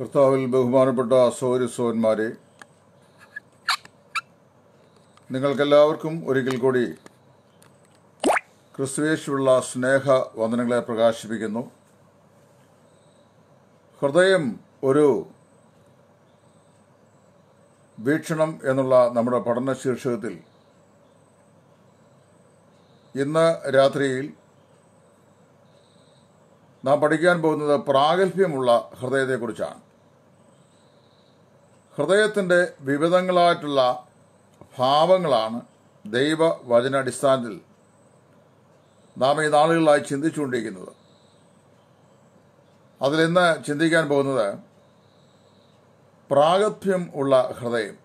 കർത്താവിൽ ബഹുമാനപ്പെട്ട സൗരസോന്മാരെ നിങ്ങൾക്കെല്ലാവർക്കും ഒരിക്കൽ കൂടി ക്രിസ്തുവേശുള്ള സ്നേഹ വന്ദനങ്ങളെ പ്രകാശിപ്പിക്കുന്നു ഹൃദയം ഒരു വീക്ഷണം എന്നുള്ള നമ്മുടെ പഠന ശീർഷകത്തിൽ ഇന്ന് രാത്രിയിൽ നാം പഠിക്കാൻ പോകുന്നത് പ്രാഗൽഭ്യമുള്ള ഹൃദയത്തെക്കുറിച്ചാണ് ഹൃദയത്തിൻ്റെ വിവിധങ്ങളായിട്ടുള്ള ഭാവങ്ങളാണ് ദൈവവചനാടിസ്ഥാനത്തിൽ നാം ഈ നാളുകളിലായി ചിന്തിച്ചുകൊണ്ടിരിക്കുന്നത് അതിലിന്ന് ചിന്തിക്കാൻ പോകുന്നത് പ്രാഗത്ഭ്യം ഉള്ള ഹൃദയം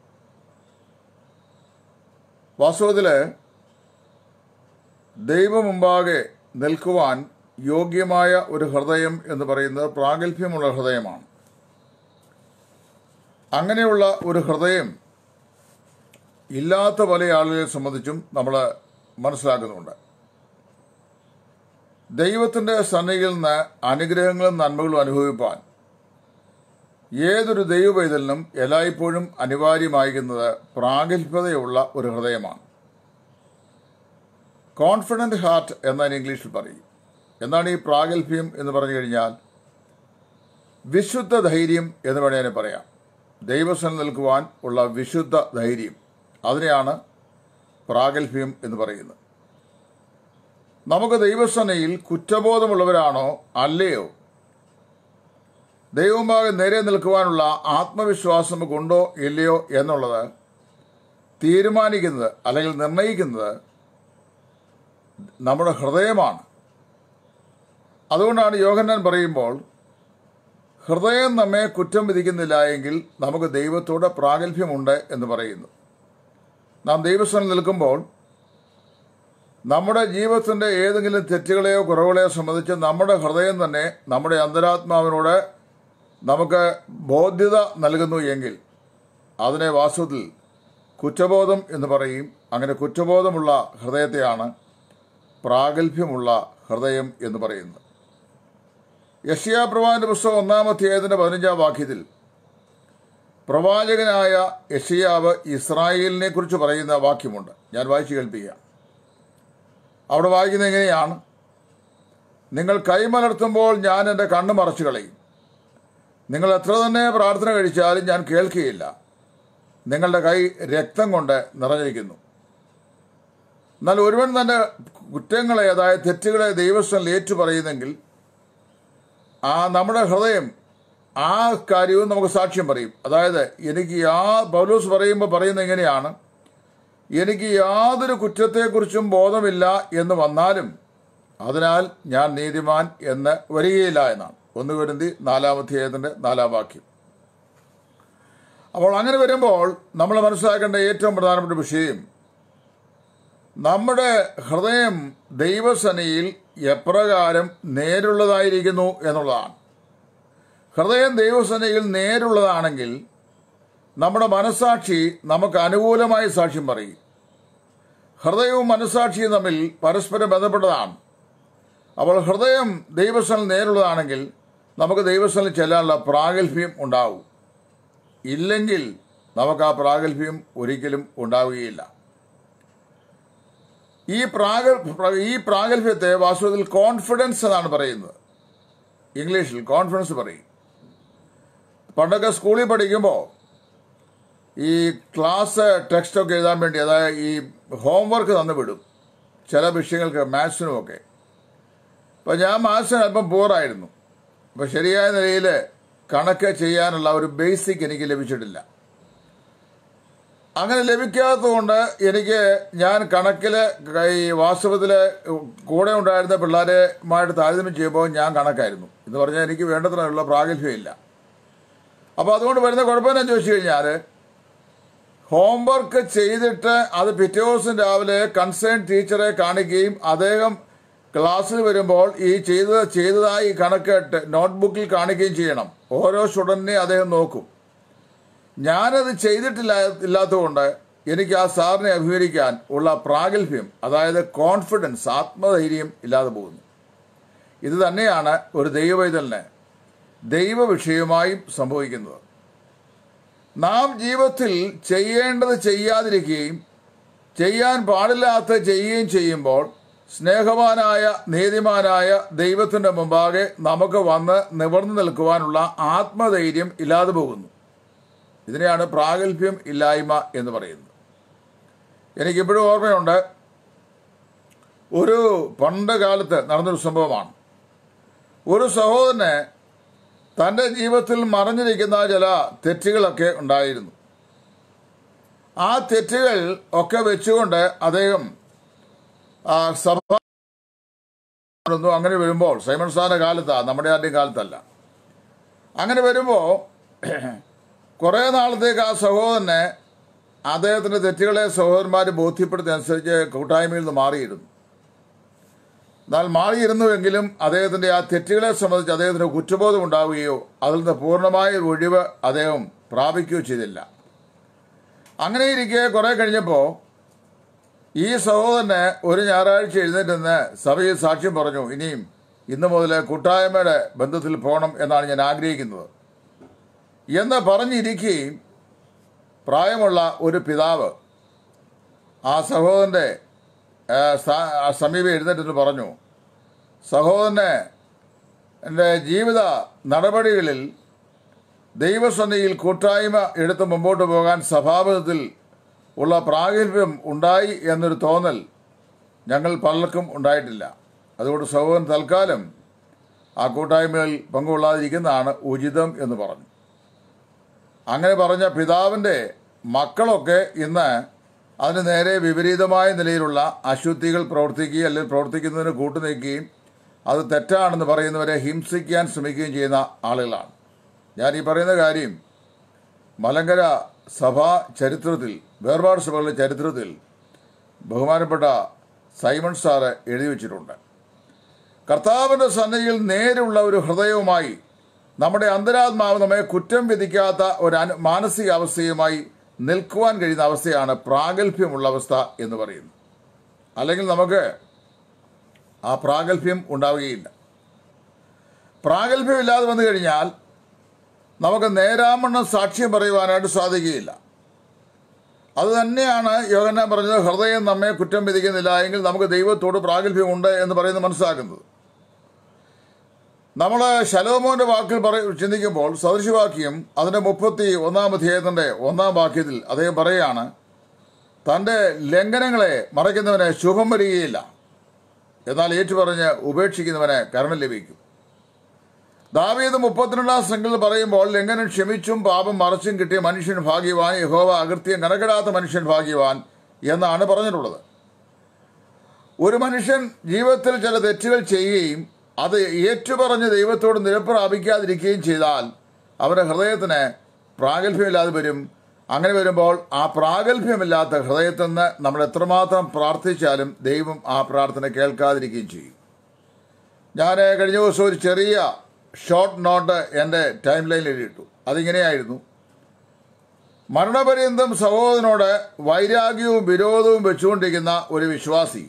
വാസ്തവത്തിൽ ദൈവമുമ്പാകെ നിൽക്കുവാൻ യോഗ്യമായ ഒരു ഹൃദയം എന്ന് പറയുന്നത് പ്രാഗൽഭ്യമുള്ള ഹൃദയമാണ് അങ്ങനെയുള്ള ഒരു ഹൃദയം ഇല്ലാത്ത പല ആളുകളെ സംബന്ധിച്ചും നമ്മൾ മനസ്സിലാക്കുന്നുണ്ട് ദൈവത്തിൻ്റെ സന്നിധിയിൽ നിന്ന് അനുഗ്രഹങ്ങളും നന്മകളും അനുഭവിപ്പാൻ ഏതൊരു ദൈവ പൈതലിനും എല്ലായ്പ്പോഴും അനിവാര്യമായിരിക്കുന്നത് പ്രാഗൽഭ്യതയുള്ള ഒരു ഹൃദയമാണ് കോൺഫിഡൻറ്റ് ഹാർട്ട് എന്നാണ് ഇംഗ്ലീഷിൽ പറയും എന്താണ് ഈ പ്രാഗൽഭ്യം എന്ന് പറഞ്ഞു കഴിഞ്ഞാൽ വിശുദ്ധ ധൈര്യം എന്ന് വേണേ പറയാം ദൈവസൻ നിൽക്കുവാൻ ഉള്ള വിശുദ്ധ ധൈര്യം അതിനെയാണ് പ്രാഗൽഭ്യം എന്ന് പറയുന്നത് നമുക്ക് ദൈവസനയിൽ കുറ്റബോധമുള്ളവരാണോ അല്ലയോ ദൈവമാകെ നേരെ നിൽക്കുവാനുള്ള ആത്മവിശ്വാസം കൊണ്ടോ ഇല്ലയോ എന്നുള്ളത് തീരുമാനിക്കുന്നത് അല്ലെങ്കിൽ നിർണയിക്കുന്നത് നമ്മുടെ ഹൃദയമാണ് അതുകൊണ്ടാണ് യോഹന്നാൻ പറയുമ്പോൾ ഹൃദയം നമ്മെ കുറ്റം വിധിക്കുന്നില്ല എങ്കിൽ നമുക്ക് ദൈവത്തോട് പ്രാഗൽഭ്യമുണ്ട് എന്ന് പറയുന്നു നാം ദൈവസ്ഥാനം നിൽക്കുമ്പോൾ നമ്മുടെ ജീവിതത്തിൻ്റെ ഏതെങ്കിലും തെറ്റുകളെയോ കുറവുകളെയോ സംബന്ധിച്ച് നമ്മുടെ ഹൃദയം തന്നെ നമ്മുടെ അന്തരാത്മാവിനോട് നമുക്ക് ബോധ്യത നൽകുന്നു എങ്കിൽ അതിനെ വാസ്തുവിൽ കുറ്റബോധം എന്ന് പറയും അങ്ങനെ കുറ്റബോധമുള്ള ഹൃദയത്തെയാണ് പ്രാഗൽഭ്യമുള്ള ഹൃദയം എന്ന് പറയുന്നത് യഷിയാ പ്രവാചന്റെ പുസ്തകം ഒന്നാമധ്യായത്തിന്റെ പതിനഞ്ചാം വാക്യത്തിൽ പ്രവാചകനായ യഷിയാവ് ഇസ്രായേലിനെ കുറിച്ച് പറയുന്ന വാക്യമുണ്ട് ഞാൻ വായിച്ചു കേൾപ്പിക്കുക അവിടെ വായിക്കുന്നത് എങ്ങനെയാണ് നിങ്ങൾ കൈമലർത്തുമ്പോൾ ഞാൻ എൻ്റെ കണ്ണ് മറച്ചു കളയും നിങ്ങൾ എത്ര തന്നെ പ്രാർത്ഥന കഴിച്ചാലും ഞാൻ കേൾക്കുകയില്ല നിങ്ങളുടെ കൈ രക്തം കൊണ്ട് നിറഞ്ഞിരിക്കുന്നു എന്നാൽ ഒരുവൻ തൻ്റെ അതായത് തെറ്റുകളെ ദൈവസ്ഥനിൽ ഏറ്റുപറയുന്നെങ്കിൽ പറയുന്നെങ്കിൽ ആ നമ്മുടെ ഹൃദയം ആ കാര്യവും നമുക്ക് സാക്ഷ്യം പറയും അതായത് എനിക്ക് ആ പൗലൂസ് പറയുമ്പോൾ പറയുന്ന എങ്ങനെയാണ് എനിക്ക് യാതൊരു കുറ്റത്തെക്കുറിച്ചും ബോധമില്ല എന്ന് വന്നാലും അതിനാൽ ഞാൻ നീതിമാൻ എന്ന് വരികയില്ല എന്നാണ് ഒന്ന് വരുന്തി നാലാമധ്യായത്തിൻ്റെ നാലാം വാക്യം അപ്പോൾ അങ്ങനെ വരുമ്പോൾ നമ്മൾ മനസ്സിലാക്കേണ്ട ഏറ്റവും പ്രധാനപ്പെട്ട വിഷയം നമ്മുടെ ഹൃദയം ദൈവസനയിൽ എപ്രകാരം നേരുള്ളതായിരിക്കുന്നു എന്നുള്ളതാണ് ഹൃദയം ദൈവസേനയിൽ നേരുള്ളതാണെങ്കിൽ നമ്മുടെ മനസാക്ഷി നമുക്ക് അനുകൂലമായി സാക്ഷ്യം പറയും ഹൃദയവും മനസാക്ഷിയും തമ്മിൽ പരസ്പരം ബന്ധപ്പെട്ടതാണ് അപ്പോൾ ഹൃദയം ദൈവസ്ഥനിൽ നേരുള്ളതാണെങ്കിൽ നമുക്ക് ദൈവസ്ഥനിൽ ചെല്ലാനുള്ള പ്രാഗൽഭ്യം ഉണ്ടാവും ഇല്ലെങ്കിൽ നമുക്ക് ആ പ്രാഗൽഭ്യം ഒരിക്കലും ഉണ്ടാവുകയില്ല ഈ പ്രാഗൽ ഈ പ്രാഗൽഭ്യത്തെ വാസ്തവത്തിൽ കോൺഫിഡൻസ് എന്നാണ് പറയുന്നത് ഇംഗ്ലീഷിൽ കോൺഫിഡൻസ് പറയും പണ്ടൊക്കെ സ്കൂളിൽ പഠിക്കുമ്പോൾ ഈ ക്ലാസ് ടെക്സ്റ്റൊക്കെ എഴുതാൻ വേണ്ടി അതായത് ഈ ഹോംവർക്ക് തന്നു വിടും ചില വിഷയങ്ങൾക്ക് ഒക്കെ അപ്പം ഞാൻ മാത്സിന് അല്പം പൂറായിരുന്നു അപ്പം ശരിയായ നിലയിൽ കണക്ക് ചെയ്യാനുള്ള ഒരു ബേസിക് എനിക്ക് ലഭിച്ചിട്ടില്ല അങ്ങനെ കൊണ്ട് എനിക്ക് ഞാൻ കണക്കിൽ ഈ വാസ്തവത്തിൽ കൂടെ ഉണ്ടായിരുന്ന പിള്ളേരുമായിട്ട് താരതമ്യം ചെയ്യുമ്പോൾ ഞാൻ കണക്കായിരുന്നു എന്ന് പറഞ്ഞാൽ എനിക്ക് വേണ്ടത്രയുള്ള പ്രാഗൽഭ്യമില്ല അപ്പോൾ അതുകൊണ്ട് വരുന്ന കുഴപ്പമെന്നു ചോദിച്ചു കഴിഞ്ഞാൽ ഹോംവർക്ക് ചെയ്തിട്ട് അത് പിറ്റേ ദിവസം രാവിലെ കൺസേൺ ടീച്ചറെ കാണിക്കുകയും അദ്ദേഹം ക്ലാസ്സിൽ വരുമ്പോൾ ഈ ചെയ്ത ചെയ്തതായി കണക്കിട്ട് നോട്ട്ബുക്കിൽ കാണിക്കുകയും ചെയ്യണം ഓരോ സ്റ്റുഡൻറ്റിനെയും അദ്ദേഹം നോക്കും ഞാനത് ചെയ്തിട്ടില്ല ഇല്ലാത്തതുകൊണ്ട് എനിക്ക് ആ സാറിനെ അഭിമുഖീകരിക്കാൻ ഉള്ള പ്രാഗൽഭ്യം അതായത് കോൺഫിഡൻസ് ആത്മധൈര്യം ഇല്ലാതെ പോകുന്നു ഇത് തന്നെയാണ് ഒരു ദൈവവൈതലിന് ദൈവ വിഷയമായും സംഭവിക്കുന്നത് നാം ജീവിതത്തിൽ ചെയ്യേണ്ടത് ചെയ്യാതിരിക്കുകയും ചെയ്യാൻ പാടില്ലാത്ത ചെയ്യുകയും ചെയ്യുമ്പോൾ സ്നേഹവാനായ നീതിമാനായ ദൈവത്തിൻ്റെ മുമ്പാകെ നമുക്ക് വന്ന് നിവർന്നു നിൽക്കുവാനുള്ള ആത്മധൈര്യം ഇല്ലാതെ പോകുന്നു ഇതിനെയാണ് പ്രാഗൽഭ്യം ഇല്ലായ്മ എന്ന് പറയുന്നത് എനിക്കിപ്പോഴും ഓർമ്മയുണ്ട് ഒരു പണ്ട് കാലത്ത് നടന്നൊരു സംഭവമാണ് ഒരു സഹോദരനെ തൻ്റെ ജീവിതത്തിൽ മറഞ്ഞിരിക്കുന്ന ചില തെറ്റുകളൊക്കെ ഉണ്ടായിരുന്നു ആ തെറ്റുകൾ ഒക്കെ വെച്ചുകൊണ്ട് അദ്ദേഹം സഭ അങ്ങനെ വരുമ്പോൾ സൈമൺ സാറിൻ്റെ കാലത്താണ് നമ്മുടെ ആരുടെയും കാലത്തല്ല അങ്ങനെ വരുമ്പോൾ കുറെ നാളത്തേക്ക് ആ സഹോദരനെ അദ്ദേഹത്തിന്റെ തെറ്റുകളെ സഹോദരന്മാര് ബോധ്യപ്പെടുത്തനുസരിച്ച് കൂട്ടായ്മയിൽ നിന്ന് മാറിയിരുന്നു എന്നാൽ മാറിയിരുന്നുവെങ്കിലും അദ്ദേഹത്തിന്റെ ആ തെറ്റുകളെ സംബന്ധിച്ച് അദ്ദേഹത്തിന് കുറ്റബോധം ഉണ്ടാവുകയോ അതിൽ നിന്ന് പൂർണ്ണമായ ഒഴിവ് അദ്ദേഹം പ്രാപിക്കുകയോ ചെയ്തില്ല അങ്ങനെ ഇരിക്കെ കുറെ കഴിഞ്ഞപ്പോൾ ഈ സഹോദരനെ ഒരു ഞായറാഴ്ച എഴുന്നേറ്റ് സഭയിൽ സാക്ഷ്യം പറഞ്ഞു ഇനിയും ഇന്നു മുതൽ കൂട്ടായ്മയുടെ ബന്ധത്തിൽ പോകണം എന്നാണ് ഞാൻ ആഗ്രഹിക്കുന്നത് എന്ന് പറഞ്ഞിരിക്കുകയും പ്രായമുള്ള ഒരു പിതാവ് ആ സഹോദരൻ്റെ സമീപം എഴുന്നേറ്റ് പറഞ്ഞു സഹോദരനെ എൻ്റെ ജീവിത നടപടികളിൽ ദൈവസന്നിധിയിൽ കൂട്ടായ്മ എടുത്ത് മുമ്പോട്ട് പോകാൻ സഭാപഥത്തിൽ ഉള്ള പ്രാഗൽഭ്യം ഉണ്ടായി എന്നൊരു തോന്നൽ ഞങ്ങൾ പലർക്കും ഉണ്ടായിട്ടില്ല അതുകൊണ്ട് സഹോദരൻ തൽക്കാലം ആ കൂട്ടായ്മയിൽ പങ്കുകൊള്ളാതിരിക്കുന്നതാണ് ഉചിതം എന്ന് പറഞ്ഞു അങ്ങനെ പറഞ്ഞ പിതാവിൻ്റെ മക്കളൊക്കെ ഇന്ന് അതിന് നേരെ വിപരീതമായ നിലയിലുള്ള അശുദ്ധികൾ പ്രവർത്തിക്കുകയും അല്ലെങ്കിൽ പ്രവർത്തിക്കുന്നതിന് കൂട്ടുനിൽക്കുകയും അത് തെറ്റാണെന്ന് പറയുന്നവരെ ഹിംസിക്കാൻ ശ്രമിക്കുകയും ചെയ്യുന്ന ആളുകളാണ് ഞാൻ ഈ പറയുന്ന കാര്യം മലങ്കര സഭാ ചരിത്രത്തിൽ വേർപാട് സഭകളുടെ ചരിത്രത്തിൽ ബഹുമാനപ്പെട്ട സൈമൺ സാറ് എഴുതി വച്ചിട്ടുണ്ട് കർത്താവിൻ്റെ സന്നദ്ധയിൽ നേരെയുള്ള ഒരു ഹൃദയവുമായി നമ്മുടെ അന്തരാത്മാവ് നമ്മെ കുറ്റം വിധിക്കാത്ത ഒരു മാനസികാവസ്ഥയുമായി നിൽക്കുവാൻ കഴിയുന്ന അവസ്ഥയാണ് പ്രാഗൽഭ്യമുള്ള അവസ്ഥ എന്ന് പറയുന്നു അല്ലെങ്കിൽ നമുക്ക് ആ പ്രാഗൽഭ്യം ഉണ്ടാവുകയില്ല പ്രാഗൽഭ്യമില്ലാതെ വന്നു കഴിഞ്ഞാൽ നമുക്ക് നേരാമണ്ണം സാക്ഷ്യം പറയുവാനായിട്ട് സാധിക്കുകയില്ല അത് തന്നെയാണ് യോഗന പറഞ്ഞത് ഹൃദയം നമ്മെ കുറ്റം വിധിക്കുന്നില്ല എങ്കിൽ നമുക്ക് ദൈവത്തോട് പ്രാഗൽഭ്യമുണ്ട് എന്ന് പറയുന്നത് മനസ്സിലാക്കുന്നത് നമ്മൾ ശലോമോന്റെ വാക്കിൽ പറയും ചിന്തിക്കുമ്പോൾ സദൃശവാക്യം അതിന്റെ മുപ്പത്തി ഒന്നാം അധ്യായത്തിന്റെ ഒന്നാം വാക്യത്തിൽ അദ്ദേഹം പറയുകയാണ് തന്റെ ലംഘനങ്ങളെ മറയ്ക്കുന്നവന് ശുഭം വരികയില്ല എന്നാൽ ഏറ്റുപറഞ്ഞ് ഉപേക്ഷിക്കുന്നവന് കരുണ ലഭിക്കും ദാവീത് മുപ്പത്തിരണ്ടാം ശൃംഖല പറയുമ്പോൾ ലംഘനം ക്ഷമിച്ചും പാപം മറച്ചും കിട്ടിയ മനുഷ്യൻ ഭാഗ്യവാൻ യഹോവ അകൃത്യം കണക്കിടാത്ത മനുഷ്യൻ ഭാഗ്യവാൻ എന്നാണ് പറഞ്ഞിട്ടുള്ളത് ഒരു മനുഷ്യൻ ജീവിതത്തിൽ ചില തെറ്റുകൾ ചെയ്യുകയും അത് ഏറ്റുപറഞ്ഞ് ദൈവത്തോട് നിരപ്രാപിക്കാതിരിക്കുകയും ചെയ്താൽ അവരുടെ ഹൃദയത്തിന് പ്രാഗൽഭ്യമില്ലാതെ വരും അങ്ങനെ വരുമ്പോൾ ആ പ്രാഗൽഭ്യമില്ലാത്ത ഹൃദയത്തിൽ നിന്ന് നമ്മൾ എത്രമാത്രം പ്രാർത്ഥിച്ചാലും ദൈവം ആ പ്രാർത്ഥന കേൾക്കാതിരിക്കുകയും ചെയ്യും ഞാൻ കഴിഞ്ഞ ദിവസം ഒരു ചെറിയ ഷോർട്ട് നോട്ട് എൻ്റെ ടൈം ലൈനിൽ എഴുതിയിട്ടു അതിങ്ങനെയായിരുന്നു മരണപര്യന്തം സഹോദരനോട് വൈരാഗ്യവും വിരോധവും വെച്ചുകൊണ്ടിരിക്കുന്ന ഒരു വിശ്വാസി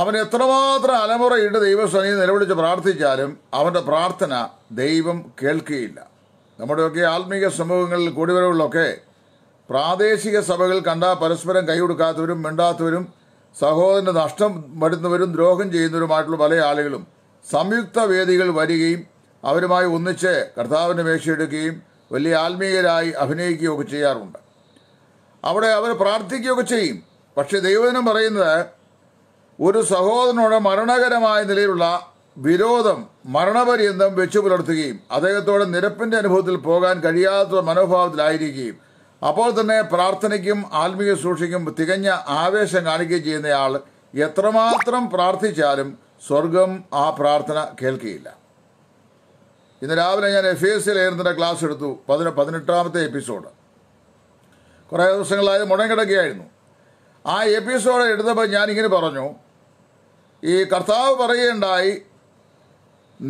അവൻ എത്രമാത്രം അലമുറയിട്ട് ദൈവസ്വനി നിലവിളിച്ച് പ്രാർത്ഥിച്ചാലും അവൻ്റെ പ്രാർത്ഥന ദൈവം കേൾക്കുകയില്ല നമ്മുടെയൊക്കെ ആത്മീക സമൂഹങ്ങളിൽ കൂടിവരവുകളിലൊക്കെ പ്രാദേശിക സഭകൾ കണ്ടാൽ പരസ്പരം കൈകൊടുക്കാത്തവരും മിണ്ടാത്തവരും സഹോദരന് നഷ്ടം വരുന്നവരും ദ്രോഹം ചെയ്യുന്നവരുമായിട്ടുള്ള പല ആളുകളും സംയുക്ത വേദികൾ വരികയും അവരുമായി ഒന്നിച്ച് കർത്താവിൻ്റെ മേശയെടുക്കുകയും വലിയ ആത്മീയരായി അഭിനയിക്കുകയൊക്കെ ചെയ്യാറുണ്ട് അവിടെ അവർ പ്രാർത്ഥിക്കുകയൊക്കെ ചെയ്യും പക്ഷേ ദൈവദിനം പറയുന്നത് ഒരു സഹോദരനോട് മരണകരമായ നിലയിലുള്ള വിരോധം മരണപര്യന്തം വെച്ചു പുലർത്തുകയും അദ്ദേഹത്തോട് നിരപ്പിന്റെ അനുഭവത്തിൽ പോകാൻ കഴിയാത്ത മനോഭാവത്തിലായിരിക്കുകയും അപ്പോൾ തന്നെ പ്രാർത്ഥനയ്ക്കും ആത്മീയ സൂക്ഷിക്കും തികഞ്ഞ ആവേശം കാണിക്കുകയും ചെയ്യുന്നയാൾ എത്രമാത്രം പ്രാർത്ഥിച്ചാലും സ്വർഗം ആ പ്രാർത്ഥന കേൾക്കുകയില്ല ഇന്ന് രാവിലെ ഞാൻ എഫ് എസ് ക്ലാസ് എടുത്തു പതിന പതിനെട്ടാമത്തെ എപ്പിസോഡ് കുറേ ദിവസങ്ങളായി മുടങ്ങിടക്കുകയായിരുന്നു ആ എപ്പിസോഡ് എടുത്തപ്പോൾ ഞാനിങ്ങനെ പറഞ്ഞു ഈ കർത്താവ് പറയുകയുണ്ടായി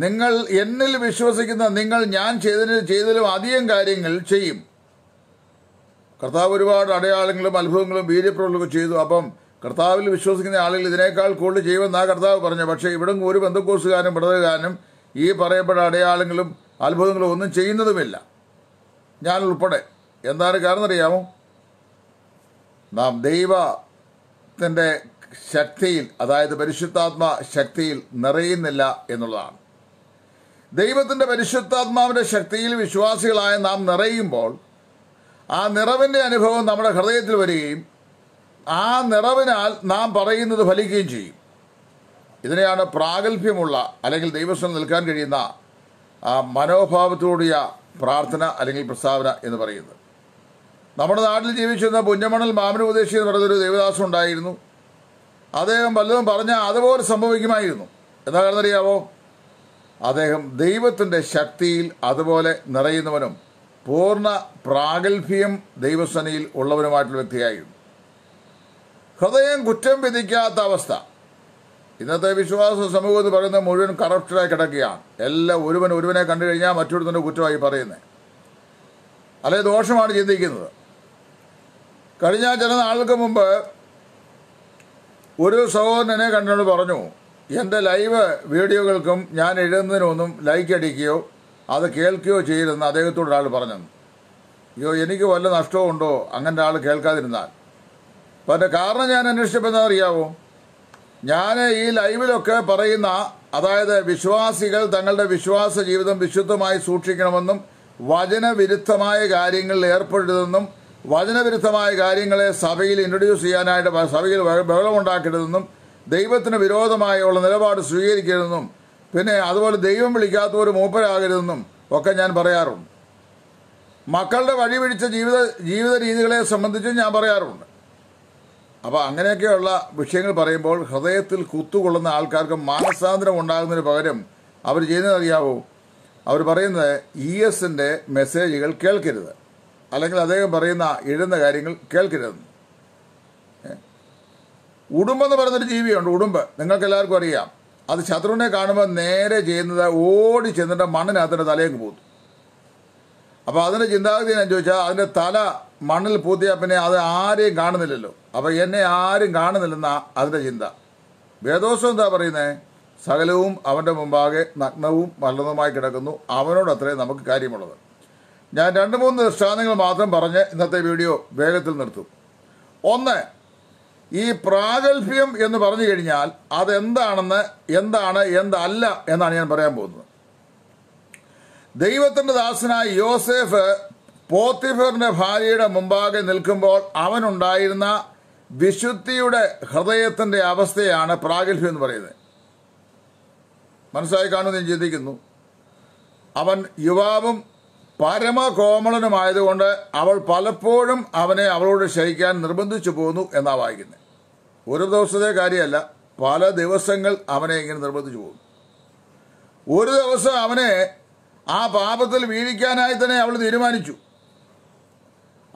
നിങ്ങൾ എന്നിൽ വിശ്വസിക്കുന്ന നിങ്ങൾ ഞാൻ ചെയ്തതിന് ചെയ്തതിലും അധികം കാര്യങ്ങൾ ചെയ്യും കർത്താവ് ഒരുപാട് അടയാളങ്ങളും അത്ഭുതങ്ങളും വീര്യപ്രവൃത്തികളും ചെയ്തു അപ്പം കർത്താവിൽ വിശ്വസിക്കുന്ന ആളുകൾ ഇതിനേക്കാൾ കൂടുതൽ ചെയ്യുമെന്നാ കർത്താവ് പറഞ്ഞു പക്ഷേ ഇവിടെ ഒരു ബന്ധക്കോസുകാരനും വ്രതകാരനും ഈ പറയപ്പെട്ട അടയാളങ്ങളും അത്ഭുതങ്ങളും ഒന്നും ചെയ്യുന്നതുമില്ല ഞാൻ ഉൾപ്പെടെ എന്താണ് കാരണം അറിയാമോ നാം ദൈവത്തിൻ്റെ ശക്തിയിൽ അതായത് പരിശുദ്ധാത്മ ശക്തിയിൽ നിറയുന്നില്ല എന്നുള്ളതാണ് ദൈവത്തിൻ്റെ പരിശുദ്ധാത്മാവിൻ്റെ ശക്തിയിൽ വിശ്വാസികളായ നാം നിറയുമ്പോൾ ആ നിറവിൻ്റെ അനുഭവം നമ്മുടെ ഹൃദയത്തിൽ വരികയും ആ നിറവിനാൽ നാം പറയുന്നത് ഫലിക്കുകയും ചെയ്യും ഇതിനെയാണ് പ്രാഗൽഭ്യമുള്ള അല്ലെങ്കിൽ ദൈവസ്വം നിൽക്കാൻ കഴിയുന്ന ആ മനോഭാവത്തോടിയ പ്രാർത്ഥന അല്ലെങ്കിൽ പ്രസ്താവന എന്ന് പറയുന്നത് നമ്മുടെ നാട്ടിൽ ജീവിച്ചിരുന്ന പുഞ്ഞമണൽ മാമനുപദേശി എന്ന് പറയുന്നൊരു ദേവദാസം ഉണ്ടായിരുന്നു അദ്ദേഹം വല്ലതും പറഞ്ഞാൽ അതുപോലെ സംഭവിക്കുമായിരുന്നു എന്താ കാരണമറിയാവോ അദ്ദേഹം ദൈവത്തിൻ്റെ ശക്തിയിൽ അതുപോലെ നിറയുന്നവനും പൂർണ്ണ പ്രാഗൽഭ്യം ദൈവസനയിൽ ഉള്ളവനുമായിട്ടുള്ള വ്യക്തിയായിരുന്നു ഹൃദയം കുറ്റം വിധിക്കാത്ത അവസ്ഥ ഇന്നത്തെ വിശ്വാസ സമൂഹം എന്ന് പറയുന്നത് മുഴുവൻ കറപ്റ്റഡായി കിടക്കുകയാണ് എല്ലാം ഒരുവൻ ഒരുവനെ കണ്ടു കഴിഞ്ഞാൽ മറ്റൊരുത്തൻ്റെ കുറ്റമായി പറയുന്നത് അല്ലെ ദോഷമാണ് ചിന്തിക്കുന്നത് കഴിഞ്ഞ ചില നാളുകൾക്ക് മുമ്പ് ഒരു സഹോദരനെ കണ്ടുകൊണ്ട് പറഞ്ഞു എൻ്റെ ലൈവ് വീഡിയോകൾക്കും ഞാൻ എഴുതുന്നതിനൊന്നും ലൈക്ക് അടിക്കുകയോ അത് കേൾക്കുകയോ ചെയ്തെന്ന് അദ്ദേഹത്തോട് ഒരാൾ പറഞ്ഞു അയ്യോ എനിക്ക് വല്ല നഷ്ടവും ഉണ്ടോ അങ്ങനെ ആൾ കേൾക്കാതിരുന്നാൽ അപ്പം എൻ്റെ കാരണം ഞാൻ അന്വേഷിച്ചപ്പോൾ അറിയാവോ ഞാൻ ഈ ലൈവിലൊക്കെ പറയുന്ന അതായത് വിശ്വാസികൾ തങ്ങളുടെ വിശ്വാസ ജീവിതം വിശുദ്ധമായി സൂക്ഷിക്കണമെന്നും വചനവിരുദ്ധമായ കാര്യങ്ങളിൽ ഏർപ്പെടരുതെന്നും വചനവിരുദ്ധമായ കാര്യങ്ങളെ സഭയിൽ ഇൻട്രൊഡ്യൂസ് ചെയ്യാനായിട്ട് സഭയിൽ ബഹളമുണ്ടാക്കരുതെന്നും ദൈവത്തിന് വിരോധമായുള്ള നിലപാട് സ്വീകരിക്കരുതെന്നും പിന്നെ അതുപോലെ ദൈവം വിളിക്കാത്ത ഒരു മൂപ്പരാകരുതെന്നും ഒക്കെ ഞാൻ പറയാറുണ്ട് മക്കളുടെ വഴി പിടിച്ച ജീവിത ജീവിത രീതികളെ സംബന്ധിച്ചും ഞാൻ പറയാറുണ്ട് അപ്പോൾ അങ്ങനെയൊക്കെയുള്ള വിഷയങ്ങൾ പറയുമ്പോൾ ഹൃദയത്തിൽ കുത്തുകൊള്ളുന്ന ആൾക്കാർക്ക് മാനസാന്തരം ഉണ്ടാകുന്നതിന് പകരം അവർ ചെയ്യുന്നതറിയാവോ അവർ പറയുന്നത് ഇ എസിൻ്റെ മെസ്സേജുകൾ കേൾക്കരുത് അല്ലെങ്കിൽ അദ്ദേഹം പറയുന്ന എഴുന്ന കാര്യങ്ങൾ കേൾക്കരുതെന്ന് ഉടുമ്പെന്ന് പറഞ്ഞൊരു ജീവിയുണ്ട് ഉടുമ്പ് നിങ്ങൾക്ക് എല്ലാവർക്കും അറിയാം അത് ശത്രുവിനെ കാണുമ്പോൾ നേരെ ചെയ്യുന്നത് ഓടി ചെന്നിട്ട് മണ്ണിനകത്തിൻ്റെ തലയങ്ങ് പോകും അപ്പോൾ അതിൻ്റെ ചിന്താഗതി ഞാൻ ചോദിച്ചാൽ അതിൻ്റെ തല മണ്ണിൽ പൂത്തിയാൽ പിന്നെ അത് ആരെയും കാണുന്നില്ലല്ലോ അപ്പോൾ എന്നെ ആരും കാണുന്നില്ലെന്നാ അതിൻ്റെ ചിന്ത വേദോസം എന്താ പറയുന്നത് സകലവും അവൻ്റെ മുമ്പാകെ നഗ്നവും വല്ലതുമായി കിടക്കുന്നു അവനോടത്രേ നമുക്ക് കാര്യമുള്ളത് ഞാൻ രണ്ട് മൂന്ന് ദൃഷ്ടാന്തങ്ങൾ മാത്രം പറഞ്ഞ് ഇന്നത്തെ വീഡിയോ വേഗത്തിൽ നിർത്തും ഒന്ന് ഈ പ്രാഗൽഭ്യം എന്ന് പറഞ്ഞു കഴിഞ്ഞാൽ അതെന്താണെന്ന് എന്താണ് എന്തല്ല എന്നാണ് ഞാൻ പറയാൻ പോകുന്നത് ദൈവത്തിന്റെ ദാസനായ യോസെഫ് പോത്തിഫറിന്റെ ഭാര്യയുടെ മുമ്പാകെ നിൽക്കുമ്പോൾ അവനുണ്ടായിരുന്ന വിശുദ്ധിയുടെ ഹൃദയത്തിന്റെ അവസ്ഥയാണ് പ്രാഗൽഭ്യം എന്ന് പറയുന്നത് മനസ്സിലായി കാണുമെന്ന് ഞാൻ ചിന്തിക്കുന്നു അവൻ യുവാവും പരമകോമളനുമായതുകൊണ്ട് അവൾ പലപ്പോഴും അവനെ അവളോട് ക്ഷയിക്കാൻ നിർബന്ധിച്ചു പോകുന്നു എന്നാ വായിക്കുന്നത് ഒരു ദിവസത്തെ കാര്യമല്ല പല ദിവസങ്ങൾ അവനെ ഇങ്ങനെ നിർബന്ധിച്ചു പോകുന്നു ഒരു ദിവസം അവനെ ആ പാപത്തിൽ വീഴിക്കാനായി തന്നെ അവൾ തീരുമാനിച്ചു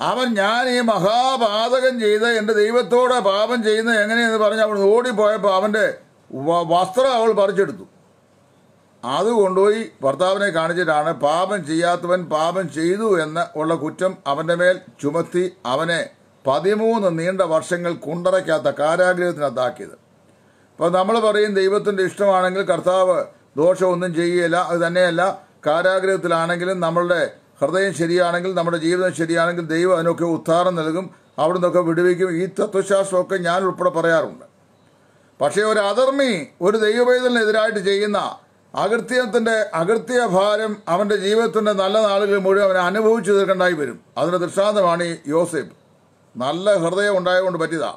അവൻ ഞാൻ ഈ മഹാപാതകം ചെയ്ത് എൻ്റെ ദൈവത്തോടെ പാപം ചെയ്യുന്നത് എങ്ങനെയെന്ന് പറഞ്ഞ് അവൾ ഓടിപ്പോയപ്പോൾ അവൻ്റെ വസ്ത്രം അവൾ പറിച്ചെടുത്തു അത് കൊണ്ടുപോയി ഭർത്താവിനെ കാണിച്ചിട്ടാണ് പാപം ചെയ്യാത്തവൻ പാപം ചെയ്തു എന്ന് ഉള്ള കുറ്റം അവന്റെ മേൽ ചുമത്തി അവനെ പതിമൂന്ന് നീണ്ട വർഷങ്ങൾ കുണ്ടറയ്ക്കാത്ത കാരാഗ്രഹത്തിനകത്താക്കിയത് അപ്പോൾ നമ്മൾ പറയും ദൈവത്തിന്റെ ഇഷ്ടമാണെങ്കിൽ കർത്താവ് ദോഷമൊന്നും ചെയ്യുകയില്ല അത് തന്നെയല്ല കാരാഗ്രഹത്തിലാണെങ്കിലും നമ്മളുടെ ഹൃദയം ശരിയാണെങ്കിൽ നമ്മുടെ ജീവിതം ശരിയാണെങ്കിൽ ദൈവം അതിനൊക്കെ ഉദ്ധാരം നൽകും അവിടെ നിന്നൊക്കെ വിടുവിക്കും ഈ തത്വശാസ്ത്രമൊക്കെ ഞാൻ ഉൾപ്പെടെ പറയാറുണ്ട് പക്ഷേ ഒരു അധർമ്മി ഒരു ദൈവവേദനെതിരായിട്ട് ചെയ്യുന്ന അകൃത്യത്തിന്റെ അകൃത്യ ഭാരം അവന്റെ ജീവിതത്തിന്റെ നല്ല നാളുകൾ മുഴുവൻ അവൻ അനുഭവിച്ചു തീർക്കേണ്ടായി വരും അതിന് ദൃഷ്ടാന്തമാണ് ഈ യോസെഫ് നല്ല ഹൃദയം ഉണ്ടായതുകൊണ്ട് പറ്റിയതാ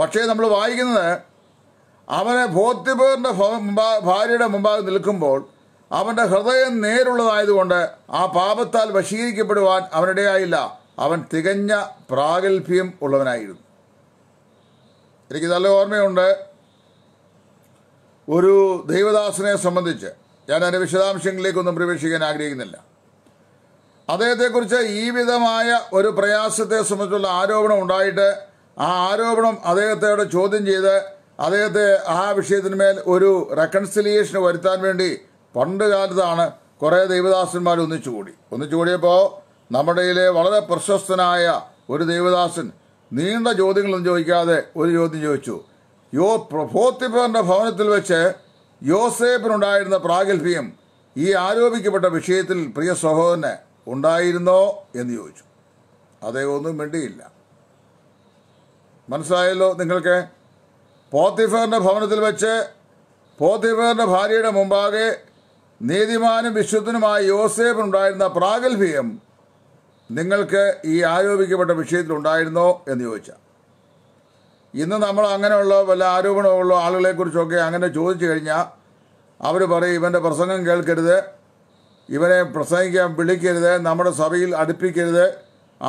പക്ഷേ നമ്മൾ വായിക്കുന്നത് അവനെ ബോധ്യപേറിന്റെ ഭാര്യയുടെ മുമ്പാകെ നിൽക്കുമ്പോൾ അവന്റെ ഹൃദയം നേരുള്ളതായതുകൊണ്ട് ആ പാപത്താൽ വശീകരിക്കപ്പെടുവാൻ അവനിടയായില്ല അവൻ തികഞ്ഞ പ്രാഗൽഭ്യം ഉള്ളവനായിരുന്നു എനിക്ക് നല്ല ഓർമ്മയുണ്ട് ഒരു ദൈവദാസനെ സംബന്ധിച്ച് ഞാൻ അതിൻ്റെ വിശദാംശങ്ങളിലേക്കൊന്നും പ്രവേശിക്കാൻ ആഗ്രഹിക്കുന്നില്ല അദ്ദേഹത്തെക്കുറിച്ച് ഈ വിധമായ ഒരു പ്രയാസത്തെ സംബന്ധിച്ചുള്ള ആരോപണം ഉണ്ടായിട്ട് ആ ആരോപണം അദ്ദേഹത്തോട് ചോദ്യം ചെയ്ത് അദ്ദേഹത്തെ ആ വിഷയത്തിന്മേൽ ഒരു റെക്കൺസിലിയേഷൻ വരുത്താൻ വേണ്ടി പണ്ട് കാലത്താണ് കുറേ ദൈവദാസന്മാർ ഒന്നിച്ചുകൂടി ഒന്നിച്ചുകൂടിയപ്പോൾ നമ്മുടെയിലെ വളരെ പ്രശസ്തനായ ഒരു ദൈവദാസൻ നീണ്ട ചോദ്യങ്ങളൊന്നും ചോദിക്കാതെ ഒരു ചോദ്യം ചോദിച്ചു യോ പോത്തിഫറിന്റെ ഭവനത്തിൽ വെച്ച് യോസേപ്പിനുണ്ടായിരുന്ന പ്രാഗൽഭ്യം ഈ ആരോപിക്കപ്പെട്ട വിഷയത്തിൽ പ്രിയ സഹോദരന് ഉണ്ടായിരുന്നോ എന്ന് ചോദിച്ചു ഒന്നും മിണ്ടിയില്ല മനസ്സിലായല്ലോ നിങ്ങൾക്ക് പോത്തിഫറിന്റെ ഭവനത്തിൽ വെച്ച് പോത്തിഫറിന്റെ ഭാര്യയുടെ മുമ്പാകെ നീതിമാനും വിശുദ്ധനുമായ യോസേപ്പിനുണ്ടായിരുന്ന പ്രാഗൽഭ്യം നിങ്ങൾക്ക് ഈ ആരോപിക്കപ്പെട്ട വിഷയത്തിൽ ഉണ്ടായിരുന്നോ എന്ന് ചോദിച്ചാൽ ഇന്ന് നമ്മൾ അങ്ങനെയുള്ള വല്ല ആരോപണമുള്ള കുറിച്ചൊക്കെ അങ്ങനെ ചോദിച്ചു കഴിഞ്ഞാൽ അവർ പറയും ഇവൻ്റെ പ്രസംഗം കേൾക്കരുത് ഇവനെ പ്രസംഗിക്കാൻ വിളിക്കരുത് നമ്മുടെ സഭയിൽ അടുപ്പിക്കരുത്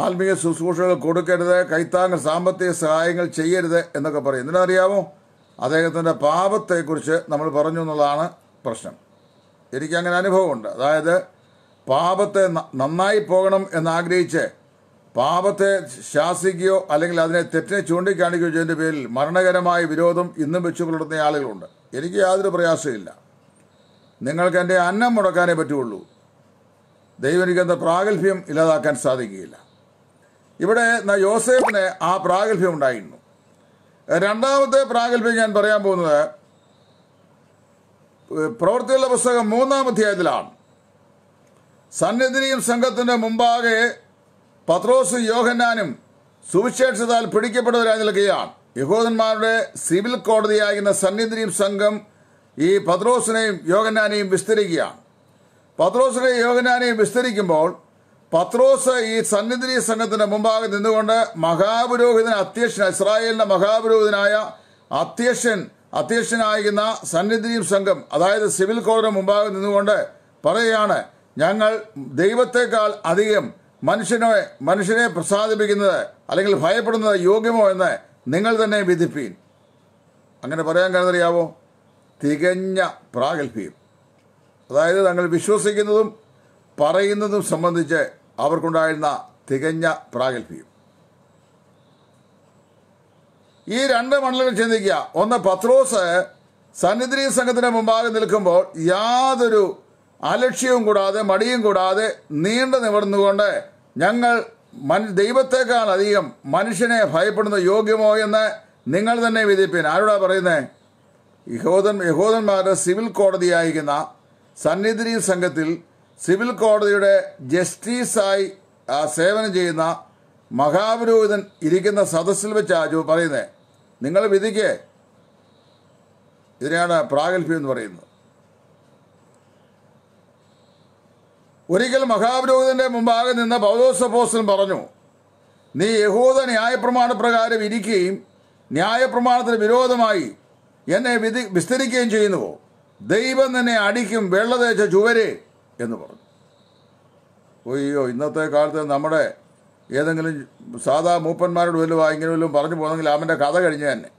ആത്മീയ ശുശ്രൂഷകൾ കൊടുക്കരുത് കൈത്താങ്ങ സാമ്പത്തിക സഹായങ്ങൾ ചെയ്യരുത് എന്നൊക്കെ പറയും എന്തിനറിയാമോ അദ്ദേഹത്തിൻ്റെ പാപത്തെക്കുറിച്ച് നമ്മൾ പറഞ്ഞു എന്നുള്ളതാണ് പ്രശ്നം എനിക്കങ്ങനെ അനുഭവമുണ്ട് അതായത് പാപത്തെ നന്നായി പോകണം എന്നാഗ്രഹിച്ച് പാപത്തെ ശാസിക്കുകയോ അല്ലെങ്കിൽ അതിനെ തെറ്റിനെ ചൂണ്ടിക്കാണിക്കുകയോ ചെയ്യുന്ന പേരിൽ മരണകരമായ വിരോധം ഇന്നും വെച്ചു പുലർത്തുന്ന ആളുകളുണ്ട് എനിക്ക് യാതൊരു പ്രയാസമില്ല നിങ്ങൾക്ക് എൻ്റെ അന്നം മുടക്കാനേ പറ്റുള്ളൂ ദൈവം പ്രാഗൽഭ്യം ഇല്ലാതാക്കാൻ സാധിക്കുകയില്ല ഇവിടെ യോസേഫിന് ആ പ്രാഗൽഭ്യം ഉണ്ടായിരുന്നു രണ്ടാമത്തെ പ്രാഗൽഭ്യം ഞാൻ പറയാൻ പോകുന്നത് പ്രവൃത്തിയുള്ള പുസ്തകം മൂന്നാം അധ്യായത്തിലാണ് സന്നിധിയും സംഘത്തിൻ്റെ മുമ്പാകെ പത്രോസ് യോഹന്നാനും സുവിശേഷതാൽ പിടിക്കപ്പെട്ടവരായി നിൽക്കുകയാണ് യഹോദന്മാരുടെ സിവിൽ കോടതിയാകുന്ന സന്നിധിയും സംഘം ഈ പത്രോസിനെയും യോഗനാനെയും വിസ്തരിക്കുകയാണ് പത്രോസിനെ യോഗനാനെയും വിസ്തരിക്കുമ്പോൾ പത്രോസ് ഈ സന്നിധി സംഘത്തിന്റെ മുമ്പാകെ നിന്നുകൊണ്ട് മഹാപുരോഹിതൻ അധ്യക്ഷൻ ഇസ്രായേലിന്റെ മഹാപുരോഹിതനായ അധ്യക്ഷൻ അധ്യക്ഷനായിരുന്ന സന്നിധിയും സംഘം അതായത് സിവിൽ കോടതി മുമ്പാകെ നിന്നുകൊണ്ട് പറയുകയാണ് ഞങ്ങൾ ദൈവത്തെക്കാൾ അധികം മനുഷ്യനെ മനുഷ്യനെ പ്രസാദിപ്പിക്കുന്നത് അല്ലെങ്കിൽ ഭയപ്പെടുന്നത് യോഗ്യമോ എന്ന് നിങ്ങൾ തന്നെ വിധിപ്പീൻ അങ്ങനെ പറയാൻ കാരണറിയാവോ തികഞ്ഞ പ്രാഗൽഭ്യം അതായത് തങ്ങൾ വിശ്വസിക്കുന്നതും പറയുന്നതും സംബന്ധിച്ച് അവർക്കുണ്ടായിരുന്ന തികഞ്ഞ പ്രാഗൽഭ്യം ഈ രണ്ട് മണ്ഡലങ്ങൾ ചിന്തിക്കുക ഒന്ന് പത്രോസ് സന്നിധി സംഘത്തിന്റെ മുമ്പാകെ നിൽക്കുമ്പോൾ യാതൊരു അലക്ഷ്യവും കൂടാതെ മടിയും കൂടാതെ നീണ്ടു നിവർന്നുകൊണ്ട് ഞങ്ങൾ ദൈവത്തെക്കാൾ അധികം മനുഷ്യനെ ഭയപ്പെടുന്ന യോഗ്യമോ എന്ന് നിങ്ങൾ തന്നെ വിധിപ്പിൻ ആരോടാ പറയുന്നത് യഹോദൻ യഹോദന്മാരുടെ സിവിൽ കോടതിയായിരിക്കുന്ന സന്നിധി സംഘത്തിൽ സിവിൽ കോടതിയുടെ ജസ്റ്റിസായി സേവനം ചെയ്യുന്ന മഹാപുരോഹിതൻ ഇരിക്കുന്ന സദസ്സിൽ വെച്ച് ആജു പറയുന്നത് നിങ്ങൾ വിധിക്കേ ഇതിനെയാണ് പ്രാഗൽഭ്യം എന്ന് പറയുന്നത് ഒരിക്കൽ മഹാപുരോഹിതന്റെ മുമ്പാകെ നിന്ന പൗലോസഫോസൻ പറഞ്ഞു നീ യഹൂദ ന്യായപ്രമാണ പ്രകാരം ഇരിക്കുകയും ന്യായപ്രമാണത്തിന് വിരോധമായി എന്നെ വിധി വിസ്തരിക്കുകയും ചെയ്യുന്നുവോ ദൈവം തന്നെ അടിക്കും വെള്ളതേച്ച ചുവരെ എന്ന് പറഞ്ഞു ഓയ്യോ ഇന്നത്തെ കാലത്ത് നമ്മുടെ ഏതെങ്കിലും സാധാ മൂപ്പന്മാരോട് വല്ലതും ഇങ്ങനെ വല്ലതും പറഞ്ഞു പോകുന്നെങ്കിൽ അവൻ്റെ കഥ കഴിഞ്ഞ തന്നെ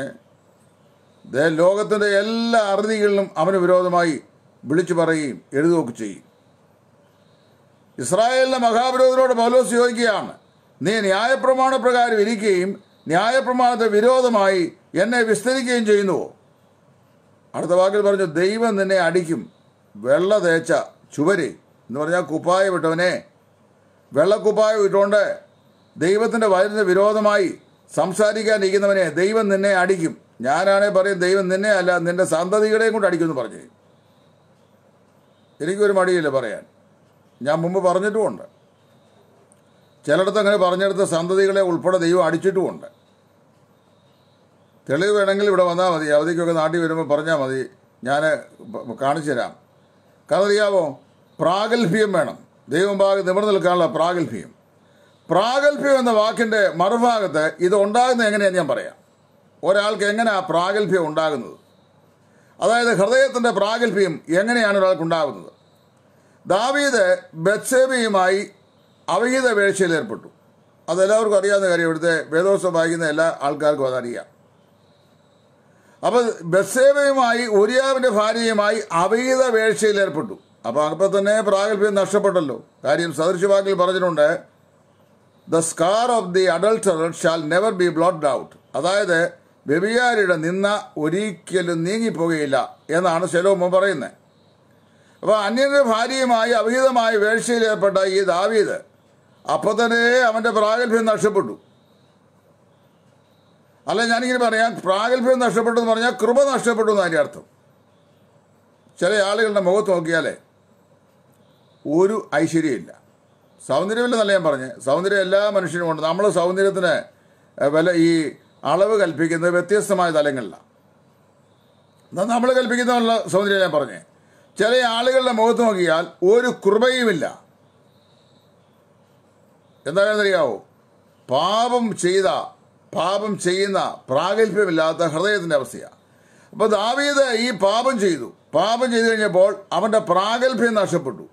ഏ ലോകത്തിൻ്റെ എല്ലാ അറുതികളിലും അവന് വിരോധമായി വിളിച്ചു പറയുകയും എഴുതുകയൊക്കെ ചെയ്യും ഇസ്രായേലിലെ മഹാവിരോധനോട് പൗലോസ് ചോദിക്കുകയാണ് നീ ന്യായപ്രമാണ പ്രകാരം ഇരിക്കുകയും ന്യായപ്രമാണത്തെ വിരോധമായി എന്നെ വിസ്തരിക്കുകയും ചെയ്യുന്നുവോ അടുത്ത വാക്കിൽ പറഞ്ഞു ദൈവം നിന്നെ അടിക്കും വെള്ള തേച്ച ചുവര് എന്ന് പറഞ്ഞാൽ കുപ്പായം ഇട്ടവനെ വെള്ളക്കുപ്പായം ഇട്ടുകൊണ്ട് ദൈവത്തിൻ്റെ വയറിന് വിരോധമായി സംസാരിക്കാനിരിക്കുന്നവനെ ദൈവം നിന്നെ അടിക്കും ഞാനാണേ പറയും ദൈവം നിന്നെ അല്ല നിന്റെ സന്തതികളെയും കൊണ്ട് അടിക്കുമെന്ന് പറഞ്ഞു എനിക്കൊരു മടിയില്ല പറയാൻ ഞാൻ മുമ്പ് പറഞ്ഞിട്ടുമുണ്ട് ചിലയിടത്ത് അങ്ങനെ പറഞ്ഞെടുത്ത സന്തതികളെ ഉൾപ്പെടെ ദൈവം അടിച്ചിട്ടുമുണ്ട് തെളിവ് വേണമെങ്കിൽ ഇവിടെ വന്നാൽ മതി അവധിക്കൊക്കെ നാട്ടിൽ വരുമ്പോൾ പറഞ്ഞാൽ മതി ഞാൻ കാണിച്ചു തരാം കാരണം അറിയാമോ പ്രാഗൽഭ്യം വേണം ദൈവം ഭാഗം നിവർന്നു നിൽക്കാനുള്ള പ്രാഗൽഭ്യം പ്രാഗൽഭ്യം എന്ന വാക്കിൻ്റെ മറുഭാഗത്ത് ഇത് ഉണ്ടാകുന്നത് എങ്ങനെയാണെന്ന് ഞാൻ പറയാം ഒരാൾക്ക് എങ്ങനെയാണ് പ്രാഗൽഭ്യം ഉണ്ടാകുന്നത് അതായത് ഹൃദയത്തിൻ്റെ പ്രാഗൽഭ്യം എങ്ങനെയാണ് ഒരാൾക്കുണ്ടാകുന്നത് ദാവീദ് ബത്സേബിയുമായി അവഹിത വേഴ്ചയിൽ ഏർപ്പെട്ടു അതെല്ലാവർക്കും അറിയാവുന്ന കാര്യം ഇവിടുത്തെ വേദോസം വായിക്കുന്ന എല്ലാ ആൾക്കാർക്കും അതറിയാം അപ്പോൾ ബത്സേബയുമായി ഒരിയാവിൻ്റെ ഭാര്യയുമായി അവഹിത വേഴ്ചയിൽ ഏർപ്പെട്ടു അപ്പോൾ അപ്പം തന്നെ പ്രാഗൽഭ്യം നഷ്ടപ്പെട്ടല്ലോ കാര്യം സദൃശവാക്കിൽ പറഞ്ഞിട്ടുണ്ട് the scar of the adulterer shall never be blowed out അതായത് വ്യഭിചാരിയുടെ നിന്ന ഒരിക്കലും നീങ്ങിപ്പോകുകയില്ല എന്നാണ് ശലോമ പറയുന്നത് അപ്പോൾ അന്യന്റെ ഭാര്യയുമായി അവിഹിതമായ വേഴ്ചയിൽ ഏർപ്പെട്ട ഈ ദാവീദ് അപ്പോൾ തന്നെ അവൻ്റെ പ്രാഗൽഭ്യം നഷ്ടപ്പെട്ടു അല്ല ഞാനിങ്ങനെ പറയാം പ്രാഗൽഭ്യം നഷ്ടപ്പെട്ടു എന്ന് പറഞ്ഞാൽ കൃപ നഷ്ടപ്പെട്ടു എന്ന് അതിൻ്റെ അർത്ഥം ചില ആളുകളുടെ മുഖത്ത് നോക്കിയാലേ ഒരു ഐശ്വര്യമില്ല സൗന്ദര്യമില്ലെന്നല്ല ഞാൻ പറഞ്ഞു സൗന്ദര്യം എല്ലാ മനുഷ്യനും ഉണ്ട് നമ്മൾ സൗന്ദര്യത്തിന് വില ഈ അളവ് കൽപ്പിക്കുന്നത് വ്യത്യസ്തമായ തലങ്ങളിലാണ് നമ്മൾ കൽപ്പിക്കുന്ന സൗന്ദര്യം ഞാൻ പറഞ്ഞേ ചില ആളുകളുടെ മുഖത്ത് നോക്കിയാൽ ഒരു കൃപയുമില്ല എന്താണെന്നറിയാവോ പാപം ചെയ്ത പാപം ചെയ്യുന്ന പ്രാഗൽഭ്യമില്ലാത്ത ഹൃദയത്തിൻ്റെ അവസ്ഥയാണ് അപ്പോൾ ദാവീദ് ഈ പാപം ചെയ്തു പാപം ചെയ്തു കഴിഞ്ഞപ്പോൾ അവൻ്റെ പ്രാഗൽഭ്യം നഷ്ടപ്പെട്ടു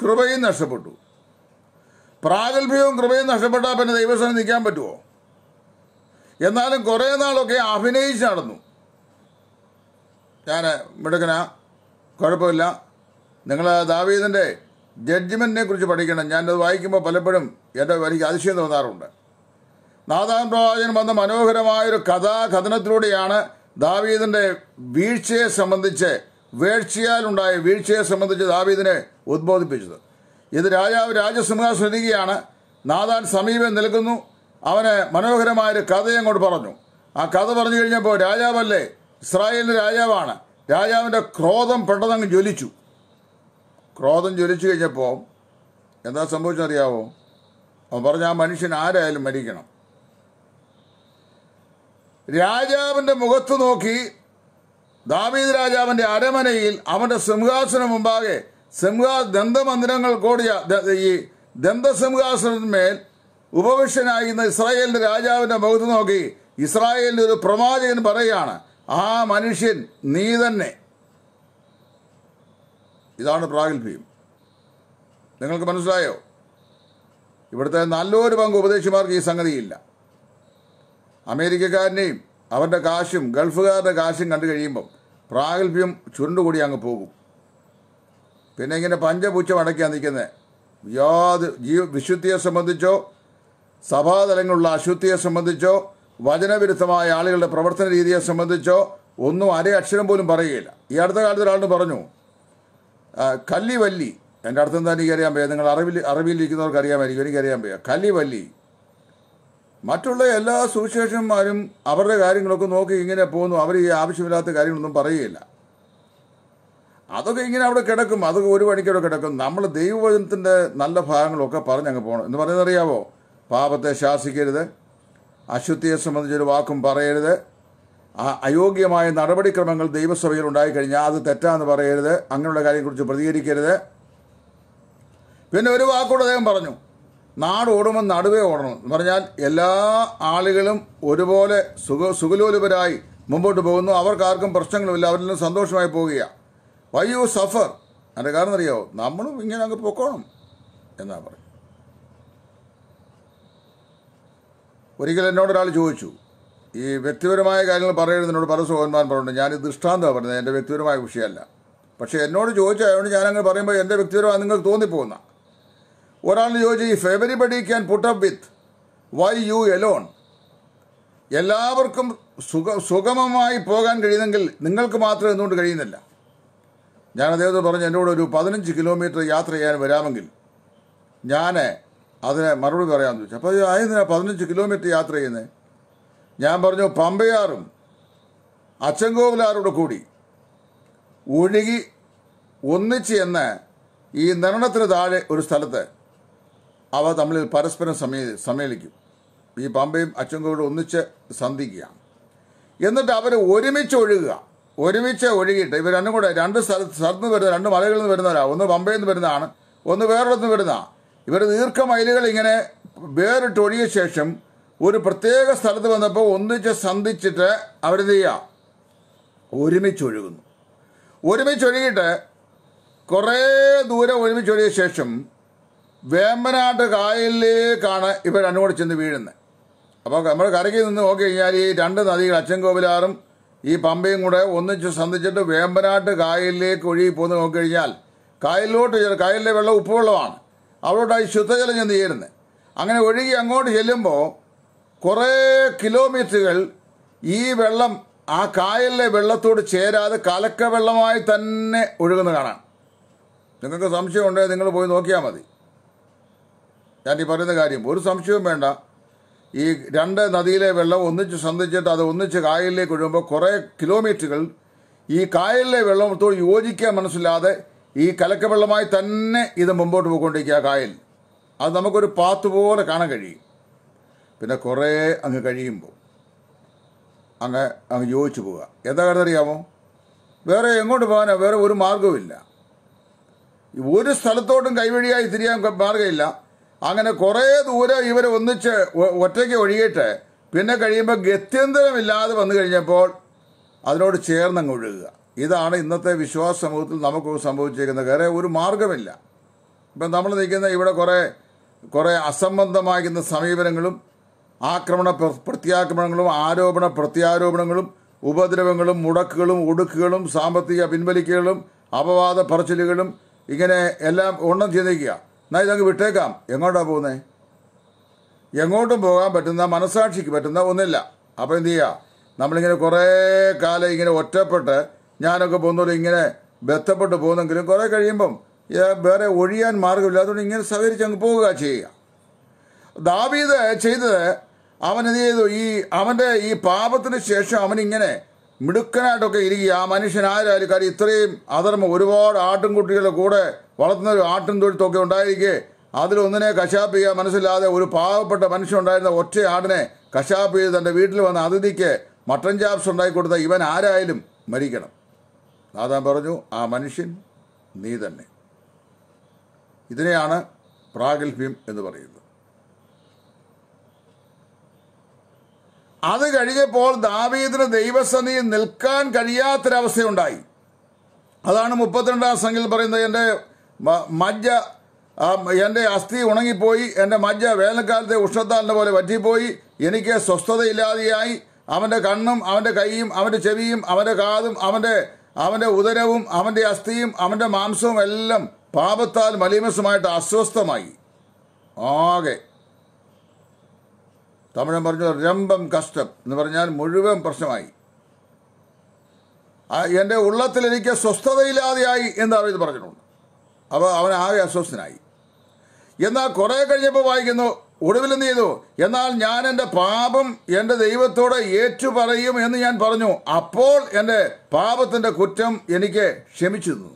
കൃപയും നഷ്ടപ്പെട്ടു പ്രാഗൽഭ്യവും കൃപയും നഷ്ടപ്പെട്ടാൽ പിന്നെ ദൈവസ്ഥാനം നിൽക്കാൻ പറ്റുമോ എന്നാലും കുറേ നാളൊക്കെ അഭിനയിച്ച് നടന്നു ഞാൻ മിടുക്കന കുഴപ്പമില്ല നിങ്ങൾ ദാവീദിൻ്റെ ജഡ്ജ്മെൻറ്റിനെ കുറിച്ച് പഠിക്കണം ഞാനത് വായിക്കുമ്പോൾ പലപ്പോഴും എൻ്റെ എനിക്ക് അതിശയം തോന്നാറുണ്ട് നാദാൻ പ്രവാചകൻ വന്ന മനോഹരമായൊരു കഥാകഥനത്തിലൂടെയാണ് ദാവീദിൻ്റെ വീഴ്ചയെ സംബന്ധിച്ച് വീഴ്ചയാലുണ്ടായ വീഴ്ചയെ സംബന്ധിച്ച് ദാവീദിനെ ഉദ്ബോധിപ്പിച്ചത് ഇത് രാജാവ് രാജസിംഹാസനിരിക്കുകയാണ് നാദാൻ സമീപം നിൽക്കുന്നു അവന് ഒരു കഥയും കൊണ്ട് പറഞ്ഞു ആ കഥ പറഞ്ഞു കഴിഞ്ഞപ്പോൾ രാജാവല്ലേ ഇസ്രായേലിൻ്റെ രാജാവാണ് രാജാവിൻ്റെ ക്രോധം പെട്ടെന്നങ്ങ് ജ്വലിച്ചു ക്രോധം ജ്വലിച്ചു കഴിഞ്ഞപ്പോൾ എന്താ സംഭവിച്ചറിയാവോ അവൻ പറഞ്ഞ ആ മനുഷ്യൻ ആരായാലും മരിക്കണം രാജാവിൻ്റെ മുഖത്ത് നോക്കി ദാവീദ് രാജാവിൻ്റെ അരമനയിൽ അവൻ്റെ സിംഹാസനം മുമ്പാകെ സിംഹാ ദന്തമന്ദിരങ്ങൾ കൂടിയ ഈ ദന്തസിംഹാസനത്തിന്മേൽ ഉപവിഷ്യനായി ഇന്ന് ഇസ്രായേലിന്റെ രാജാവിന്റെ മുഖത്ത് നോക്കി ഇസ്രായേലിന്റെ ഒരു പ്രവാചകൻ പറയുകയാണ് ആ മനുഷ്യൻ നീ തന്നെ ഇതാണ് പ്രാഗൽഭ്യം നിങ്ങൾക്ക് മനസ്സിലായോ ഇവിടുത്തെ നല്ലൊരു പങ്ക് ഉപദേശിമാർക്ക് ഈ സംഗതിയില്ല അമേരിക്കക്കാരനെയും അവരുടെ കാശും ഗൾഫുകാരുടെ കാശും കണ്ടു കഴിയുമ്പം പ്രാഗൽഭ്യം ചുരുണ്ടുകൂടി അങ്ങ് പോകും പിന്നെ ഇങ്ങനെ പഞ്ചപൂച്ച അടയ്ക്കാൻ നിൽക്കുന്നത് യാതൊരു ജീവ വിശുദ്ധിയെ സംബന്ധിച്ചോ സഭാതലങ്ങളിലുള്ള അശുദ്ധിയെ സംബന്ധിച്ചോ വചനവിരുദ്ധമായ ആളുകളുടെ പ്രവർത്തന രീതിയെ സംബന്ധിച്ചോ ഒന്നും അരേ അക്ഷരം പോലും പറയുകയില്ല ഈ അടുത്ത കാലത്ത് ഒരാളിന് പറഞ്ഞു കല്ലി വല്ലി എൻ്റെ അർത്ഥം തന്നെ എനിക്കറിയാൻ വയ്യ നിങ്ങൾ അറിവിൽ അറിവിലിരിക്കുന്നവർക്ക് അറിയാമായിരിക്കും എനിക്കറിയാൻ വയ്യ കല്ലി വല്ലി മറ്റുള്ള എല്ലാ സുവിശേഷന്മാരും അവരുടെ കാര്യങ്ങളൊക്കെ നോക്കി ഇങ്ങനെ പോകുന്നു അവർ ഈ ആവശ്യമില്ലാത്ത കാര്യങ്ങളൊന്നും പറയുകയില്ല അതൊക്കെ ഇങ്ങനെ അവിടെ കിടക്കും അതൊക്കെ ഒരു പണിക്കവിടെ കിടക്കും നമ്മൾ ദൈവവചനത്തിൻ്റെ നല്ല ഭാഗങ്ങളൊക്കെ പറഞ്ഞങ്ങ് പോകണം എന്ന് പറയുന്നത് അറിയാവോ പാപത്തെ ശാസിക്കരുത് അശുദ്ധിയെ സംബന്ധിച്ചൊരു വാക്കും പറയരുത് അയോഗ്യമായ നടപടിക്രമങ്ങൾ ദൈവസഭയിൽ ഉണ്ടായിക്കഴിഞ്ഞാൽ അത് തെറ്റാന്ന് പറയരുത് അങ്ങനെയുള്ള കാര്യങ്ങളെക്കുറിച്ച് പ്രതികരിക്കരുത് പിന്നെ ഒരു വാക്കോട് അദ്ദേഹം പറഞ്ഞു നാട് ഓടുമെന്ന് നടുവേ ഓടണം എന്ന് പറഞ്ഞാൽ എല്ലാ ആളുകളും ഒരുപോലെ സുഖ സുഖലോലുപരായി മുമ്പോട്ട് പോകുന്നു അവർക്കാർക്കും പ്രശ്നങ്ങളുമില്ല അവരെല്ലാം സന്തോഷമായി പോവുകയാണ് വൈ യു സഫർ അതിൻ്റെ കാരണം അറിയാമോ നമ്മളും ഇങ്ങനെ അങ്ങ് പൊക്കോണം എന്നാണ് പറയും ഒരിക്കൽ എന്നോട് ഒരാൾ ചോദിച്ചു ഈ വ്യക്തിപരമായ കാര്യങ്ങൾ പറയരുത് എന്നോട് പല സഹോദരന്മാർ പറഞ്ഞു ഞാനിത് ദൃഷ്ടാന്തമാണ് പറഞ്ഞത് എൻ്റെ വ്യക്തിപരമായ വിഷയമല്ല പക്ഷേ എന്നോട് ചോദിച്ചതുകൊണ്ട് ഞാനങ്ങനെ പറയുമ്പോൾ എൻ്റെ വ്യക്തിപരമായി നിങ്ങൾക്ക് തോന്നിപ്പോകുന്ന ഒരാൾ ചോദിച്ചു if everybody can put up with why you alone എല്ലാവർക്കും സുഖ സുഗമമായി പോകാൻ കഴിയുന്നെങ്കിൽ നിങ്ങൾക്ക് മാത്രം എന്തുകൊണ്ട് കഴിയുന്നില്ല ഞാൻ അദ്ദേഹത്തോട് പറഞ്ഞു എന്നോട് ഒരു പതിനഞ്ച് കിലോമീറ്റർ യാത്ര ചെയ്യാൻ വരാമെങ്കിൽ ഞാൻ അതിനെ മറുപടി പറയാമെന്ന് ചോദിച്ചു അപ്പോൾ അതിനാ പതിനഞ്ച് കിലോമീറ്റർ യാത്ര ചെയ്യുന്നത് ഞാൻ പറഞ്ഞു പമ്പയാറും അച്ചൻകോവിലാറോട് കൂടി ഒഴുകി ഒന്നിച്ച് എന്ന ഈ നിർണത്തിന് താഴെ ഒരു സ്ഥലത്ത് അവ തമ്മിൽ പരസ്പരം സമയ സമ്മേളിക്കും ഈ പമ്പയും അച്ചൻകോവിലും ഒന്നിച്ച് സന്ധിക്കുകയാണ് എന്നിട്ട് അവർ ഒരുമിച്ച് ഒഴുകുക ഒരുമിച്ച് ഒഴുകിയിട്ട് ഇവർ രണ്ടും കൂടെ രണ്ട് സ്ഥലത്ത് സ്ഥലത്ത് നിന്ന് വരുന്ന രണ്ട് മലകളിൽ നിന്ന് വരുന്നവരാണ് ഒന്ന് പമ്പയിൽ നിന്ന് വരുന്നതാണ് ഒന്ന് വേറൊരിടത്ത് നിന്ന് വരുന്നതാണ് ഇവർ മൈലുകൾ ഇങ്ങനെ ഒഴിയ ശേഷം ഒരു പ്രത്യേക സ്ഥലത്ത് വന്നപ്പോൾ ഒന്നിച്ച് സന്ധിച്ചിട്ട് അവരെന്ത് ചെയ്യുക ഒരുമിച്ചൊഴുകുന്നു ഒരുമിച്ചൊഴുകിയിട്ട് കുറേ ദൂരം ഒഴിയ ശേഷം വേമ്പനാട്ട് കായലിലേക്കാണ് ഇവർ രണ്ടും ചെന്ന് വീഴുന്നത് അപ്പോൾ നമ്മൾ കരയ്ക്ക് നിന്ന് നോക്കി കഴിഞ്ഞാൽ ഈ രണ്ട് നദികൾ കോവിലാറും ഈ പമ്പയും കൂടെ ഒന്നിച്ച് സന്ധിച്ചിട്ട് വേമ്പനാട്ട് കായലിലേക്ക് ഒഴുകി പോന്ന് നോക്കിക്കഴിഞ്ഞാൽ കായലിലോട്ട് കായലിലെ വെള്ളം ഉപ്പുവെള്ളമാണ് അവരോടായി ശുദ്ധജലം ചെന്ന് ചേരുന്നത് അങ്ങനെ ഒഴുകി അങ്ങോട്ട് ചെല്ലുമ്പോൾ കുറേ കിലോമീറ്ററുകൾ ഈ വെള്ളം ആ കായലിലെ വെള്ളത്തോട് ചേരാതെ കലക്ക വെള്ളമായി തന്നെ ഒഴുകുന്ന കാണാം നിങ്ങൾക്ക് സംശയമുണ്ടെങ്കിൽ നിങ്ങൾ പോയി നോക്കിയാൽ മതി ഞാൻ ഈ പറയുന്ന കാര്യം ഒരു സംശയവും വേണ്ട ഈ രണ്ട് നദിയിലെ വെള്ളം ഒന്നിച്ച് സന്ധിച്ചിട്ട് അത് ഒന്നിച്ച് കായലിലേക്ക് ഒഴുകുമ്പോൾ കുറേ കിലോമീറ്ററുകൾ ഈ കായലിലെ വെള്ളത്തോട് യോജിക്കാൻ മനസ്സിലാതെ ഈ കലക്കവെള്ളമായി തന്നെ ഇത് മുമ്പോട്ട് പോയിക്കൊണ്ടിരിക്കുക കായൽ അത് നമുക്കൊരു പാത്ത് പോലെ കാണാൻ കഴിയും പിന്നെ കുറേ അങ്ങ് കഴിയുമ്പോൾ അങ്ങ് അങ്ങ് യോജിച്ചു പോവുക എന്താ കാര്യം അറിയാമോ വേറെ എങ്ങോട്ട് പോകാനോ വേറെ ഒരു മാർഗവുമില്ല ഒരു സ്ഥലത്തോട്ടും കൈവഴിയായി തിരിയാൻ മാർഗമില്ല അങ്ങനെ കുറേ ദൂരം ഇവരെ ഒന്നിച്ച് ഒറ്റയ്ക്ക് ഒഴുകിയിട്ട് പിന്നെ കഴിയുമ്പോൾ ഗത്യന്തരമില്ലാതെ വന്നു കഴിഞ്ഞപ്പോൾ അതിനോട് അങ്ങ് ഒഴുകുക ഇതാണ് ഇന്നത്തെ വിശ്വാസ സമൂഹത്തിൽ നമുക്ക് സംഭവിച്ചിരിക്കുന്നത് വേറെ ഒരു മാർഗമില്ല ഇപ്പം നമ്മൾ നിൽക്കുന്ന ഇവിടെ കുറേ കുറേ അസംബന്ധമാകുന്ന സമീപനങ്ങളും ആക്രമണ പ്രത്യാക്രമണങ്ങളും ആരോപണ പ്രത്യാരോപണങ്ങളും ഉപദ്രവങ്ങളും മുടക്കുകളും ഒടുക്കുകളും സാമ്പത്തിക പിൻവലിക്കലുകളും അപവാദ പറച്ചിലുകളും ഇങ്ങനെ എല്ലാം ഒണ്ണം ചിന്തിക്കുക എന്നാൽ ഇതങ്ങ് വിട്ടേക്കാം എങ്ങോട്ടാണ് പോകുന്നത് എങ്ങോട്ടും പോകാൻ പറ്റുന്ന മനസാക്ഷിക്ക് പറ്റുന്ന ഒന്നില്ല അപ്പോൾ എന്തു ചെയ്യുക നമ്മളിങ്ങനെ കുറേ കാലം ഇങ്ങനെ ഒറ്റപ്പെട്ട് ഞാനൊക്കെ പോകുന്നതോടെ ഇങ്ങനെ ബന്ധപ്പെട്ട് പോകുന്നെങ്കിലും കുറേ കഴിയുമ്പം വേറെ ഒഴിയാൻ മാർഗമില്ലാത്തതുകൊണ്ട് ഇങ്ങനെ സഹകരിച്ച് അങ്ങ് പോവുക ചെയ്യുക ദാവീദ് ചെയ്തത് അവൻ എന്ത് ചെയ്തു ഈ അവൻ്റെ ഈ പാപത്തിന് ശേഷം അവനിങ്ങനെ മിടുക്കനായിട്ടൊക്കെ ഇരിക്കുക ആ മനുഷ്യൻ ആരായാലും കാര്യം ഇത്രയും അധർമ്മം ഒരുപാട് ആട്ടിൻകുട്ടികളുടെ കൂടെ വളർത്തുന്ന ഒരു ആട്ടിൻ തൊഴുത്തൊക്കെ ഉണ്ടായിരിക്കെ അതിലൊന്നിനെ കശാപ്പ് ചെയ്യുക മനസ്സില്ലാതെ ഒരു പാവപ്പെട്ട മനുഷ്യൻ ഉണ്ടായിരുന്ന ഒറ്റ ആടിനെ കശാപ്പ് ചെയ്ത് തൻ്റെ വീട്ടിൽ വന്ന അതിഥിക്ക് മട്ടൻ ചാപ്സ് ഉണ്ടാക്കി കൊടുത്ത ഇവൻ ആരായാലും മരിക്കണം നാദാൻ പറഞ്ഞു ആ മനുഷ്യൻ നീ തന്നെ ഇതിനെയാണ് പ്രാഗൽഭ്യം എന്ന് പറയുന്നത് അത് കഴിഞ്ഞപ്പോൾ ദാവീദിന് ദൈവസന്നിധിയിൽ നിൽക്കാൻ കഴിയാത്തൊരവസ്ഥയുണ്ടായി അതാണ് മുപ്പത്തിരണ്ടാം സംഖ്യയിൽ പറയുന്നത് എൻ്റെ മജ്ജ എൻ്റെ അസ്ഥി ഉണങ്ങിപ്പോയി എൻ്റെ മജ്ജ വേനൽക്കാലത്തെ ഉഷ്ണത്താലിൻ്റെ പോലെ വറ്റിപ്പോയി എനിക്ക് സ്വസ്ഥതയില്ലാതെയായി അവൻ്റെ കണ്ണും അവൻ്റെ കൈയും അവൻ്റെ ചെവിയും അവൻ്റെ കാതും അവൻ്റെ അവൻ്റെ ഉദരവും അവൻ്റെ അസ്ഥിയും അവൻ്റെ മാംസവും എല്ലാം പാപത്താൽ മലീമസമായിട്ട് അസ്വസ്ഥമായി ആകെ തമിഴൻ പറഞ്ഞു രംഭം കഷ്ടം എന്ന് പറഞ്ഞാൽ മുഴുവൻ പ്രശ്നമായി എൻ്റെ ഉള്ളത്തിൽ എനിക്ക് സ്വസ്ഥതയില്ലാതെയായി എന്ന് അവൻ പറഞ്ഞിട്ടുണ്ട് അപ്പോൾ അവൻ ആകെ അസ്വസ്ഥനായി എന്നാൽ കുറെ കഴിഞ്ഞപ്പോൾ വായിക്കുന്നു ഒടുവിൽ എന്ത് ചെയ്തു എന്നാൽ ഞാൻ എൻ്റെ പാപം എൻ്റെ ദൈവത്തോട് ഏറ്റു പറയും എന്ന് ഞാൻ പറഞ്ഞു അപ്പോൾ എൻ്റെ പാപത്തിൻ്റെ കുറ്റം എനിക്ക് ക്ഷമിച്ചു തന്നു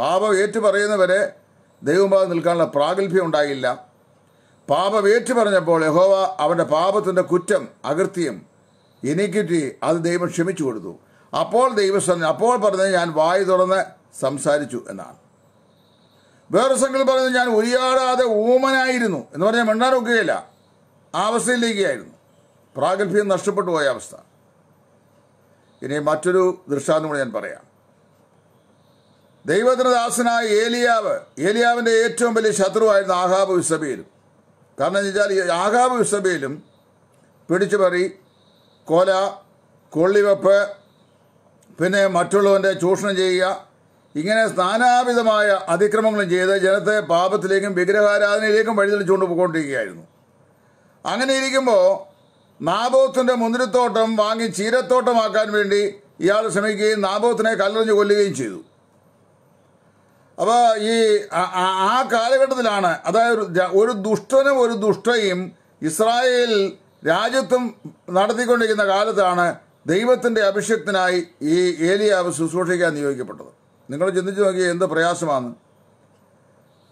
പാപം ഏറ്റു പറയുന്നവരെ ദൈവമാതെ നിൽക്കാനുള്ള പ്രാഗൽഭ്യം ഉണ്ടായില്ല പാപം ഏറ്റു പറഞ്ഞപ്പോൾ യഹോവ അവൻ്റെ പാപത്തിൻ്റെ കുറ്റം അകൃത്യം എനിക്കിറ്റി അത് ദൈവം ക്ഷമിച്ചു കൊടുത്തു അപ്പോൾ ദൈവസ്ഥ അപ്പോൾ പറഞ്ഞ് ഞാൻ വായു തുറന്ന് സംസാരിച്ചു എന്നാണ് വേറെ സംഘത്തിൽ പറയുന്നത് ഞാൻ ഒരിയാടാതെ ഊമനായിരുന്നു എന്ന് പറഞ്ഞാൽ മിണ്ടാനൊക്കുകയില്ല ആ അവസ്ഥയിലേക്കായിരുന്നു പ്രാഗൽഭ്യം നഷ്ടപ്പെട്ടു പോയ അവസ്ഥ ഇനി മറ്റൊരു ദൃഷ്ടാന്തം കൂടെ ഞാൻ പറയാം ദൈവത്തിന് ദാസനായ ഏലിയാവ് ഏലിയാവിൻ്റെ ഏറ്റവും വലിയ ശത്രുവായിരുന്നു ആഹാബ് വിസബയിലും കാരണം എന്ന് വെച്ചാൽ ആഹാബ് വിസബയിലും പിടിച്ചു പറി കൊല കൊള്ളിവെപ്പ് പിന്നെ മറ്റുള്ളവൻ്റെ ചൂഷണം ചെയ്യുക ഇങ്ങനെ സ്ഥാനാവിധമായ അതിക്രമങ്ങളും ചെയ്ത് ജനത്തെ പാപത്തിലേക്കും വിഗ്രഹാരാധനയിലേക്കും വഴിതെളിച്ചുകൊണ്ട് പോയിക്കൊണ്ടിരിക്കുകയായിരുന്നു അങ്ങനെ ഇരിക്കുമ്പോൾ നാബോത്തിന്റെ മുന്തിരിത്തോട്ടം വാങ്ങി ചീരത്തോട്ടമാക്കാൻ വേണ്ടി ഇയാൾ ശ്രമിക്കുകയും നാബോത്തിനെ കല്ലെറിഞ്ഞ് കൊല്ലുകയും ചെയ്തു അപ്പോൾ ഈ ആ കാലഘട്ടത്തിലാണ് അതായത് ഒരു ദുഷ്ടനും ഒരു ദുഷ്ടയും ഇസ്രായേൽ രാജ്യത്തും നടത്തിക്കൊണ്ടിരിക്കുന്ന കാലത്താണ് ദൈവത്തിൻ്റെ അഭിഷക്തനായി ഈ ഏലിയാവ് ശുശ്രൂഷിക്കാൻ നിയോഗിക്കപ്പെട്ടത് നിങ്ങൾ ചിന്തിച്ചു നോക്കിയ എന്ത് പ്രയാസമാണ്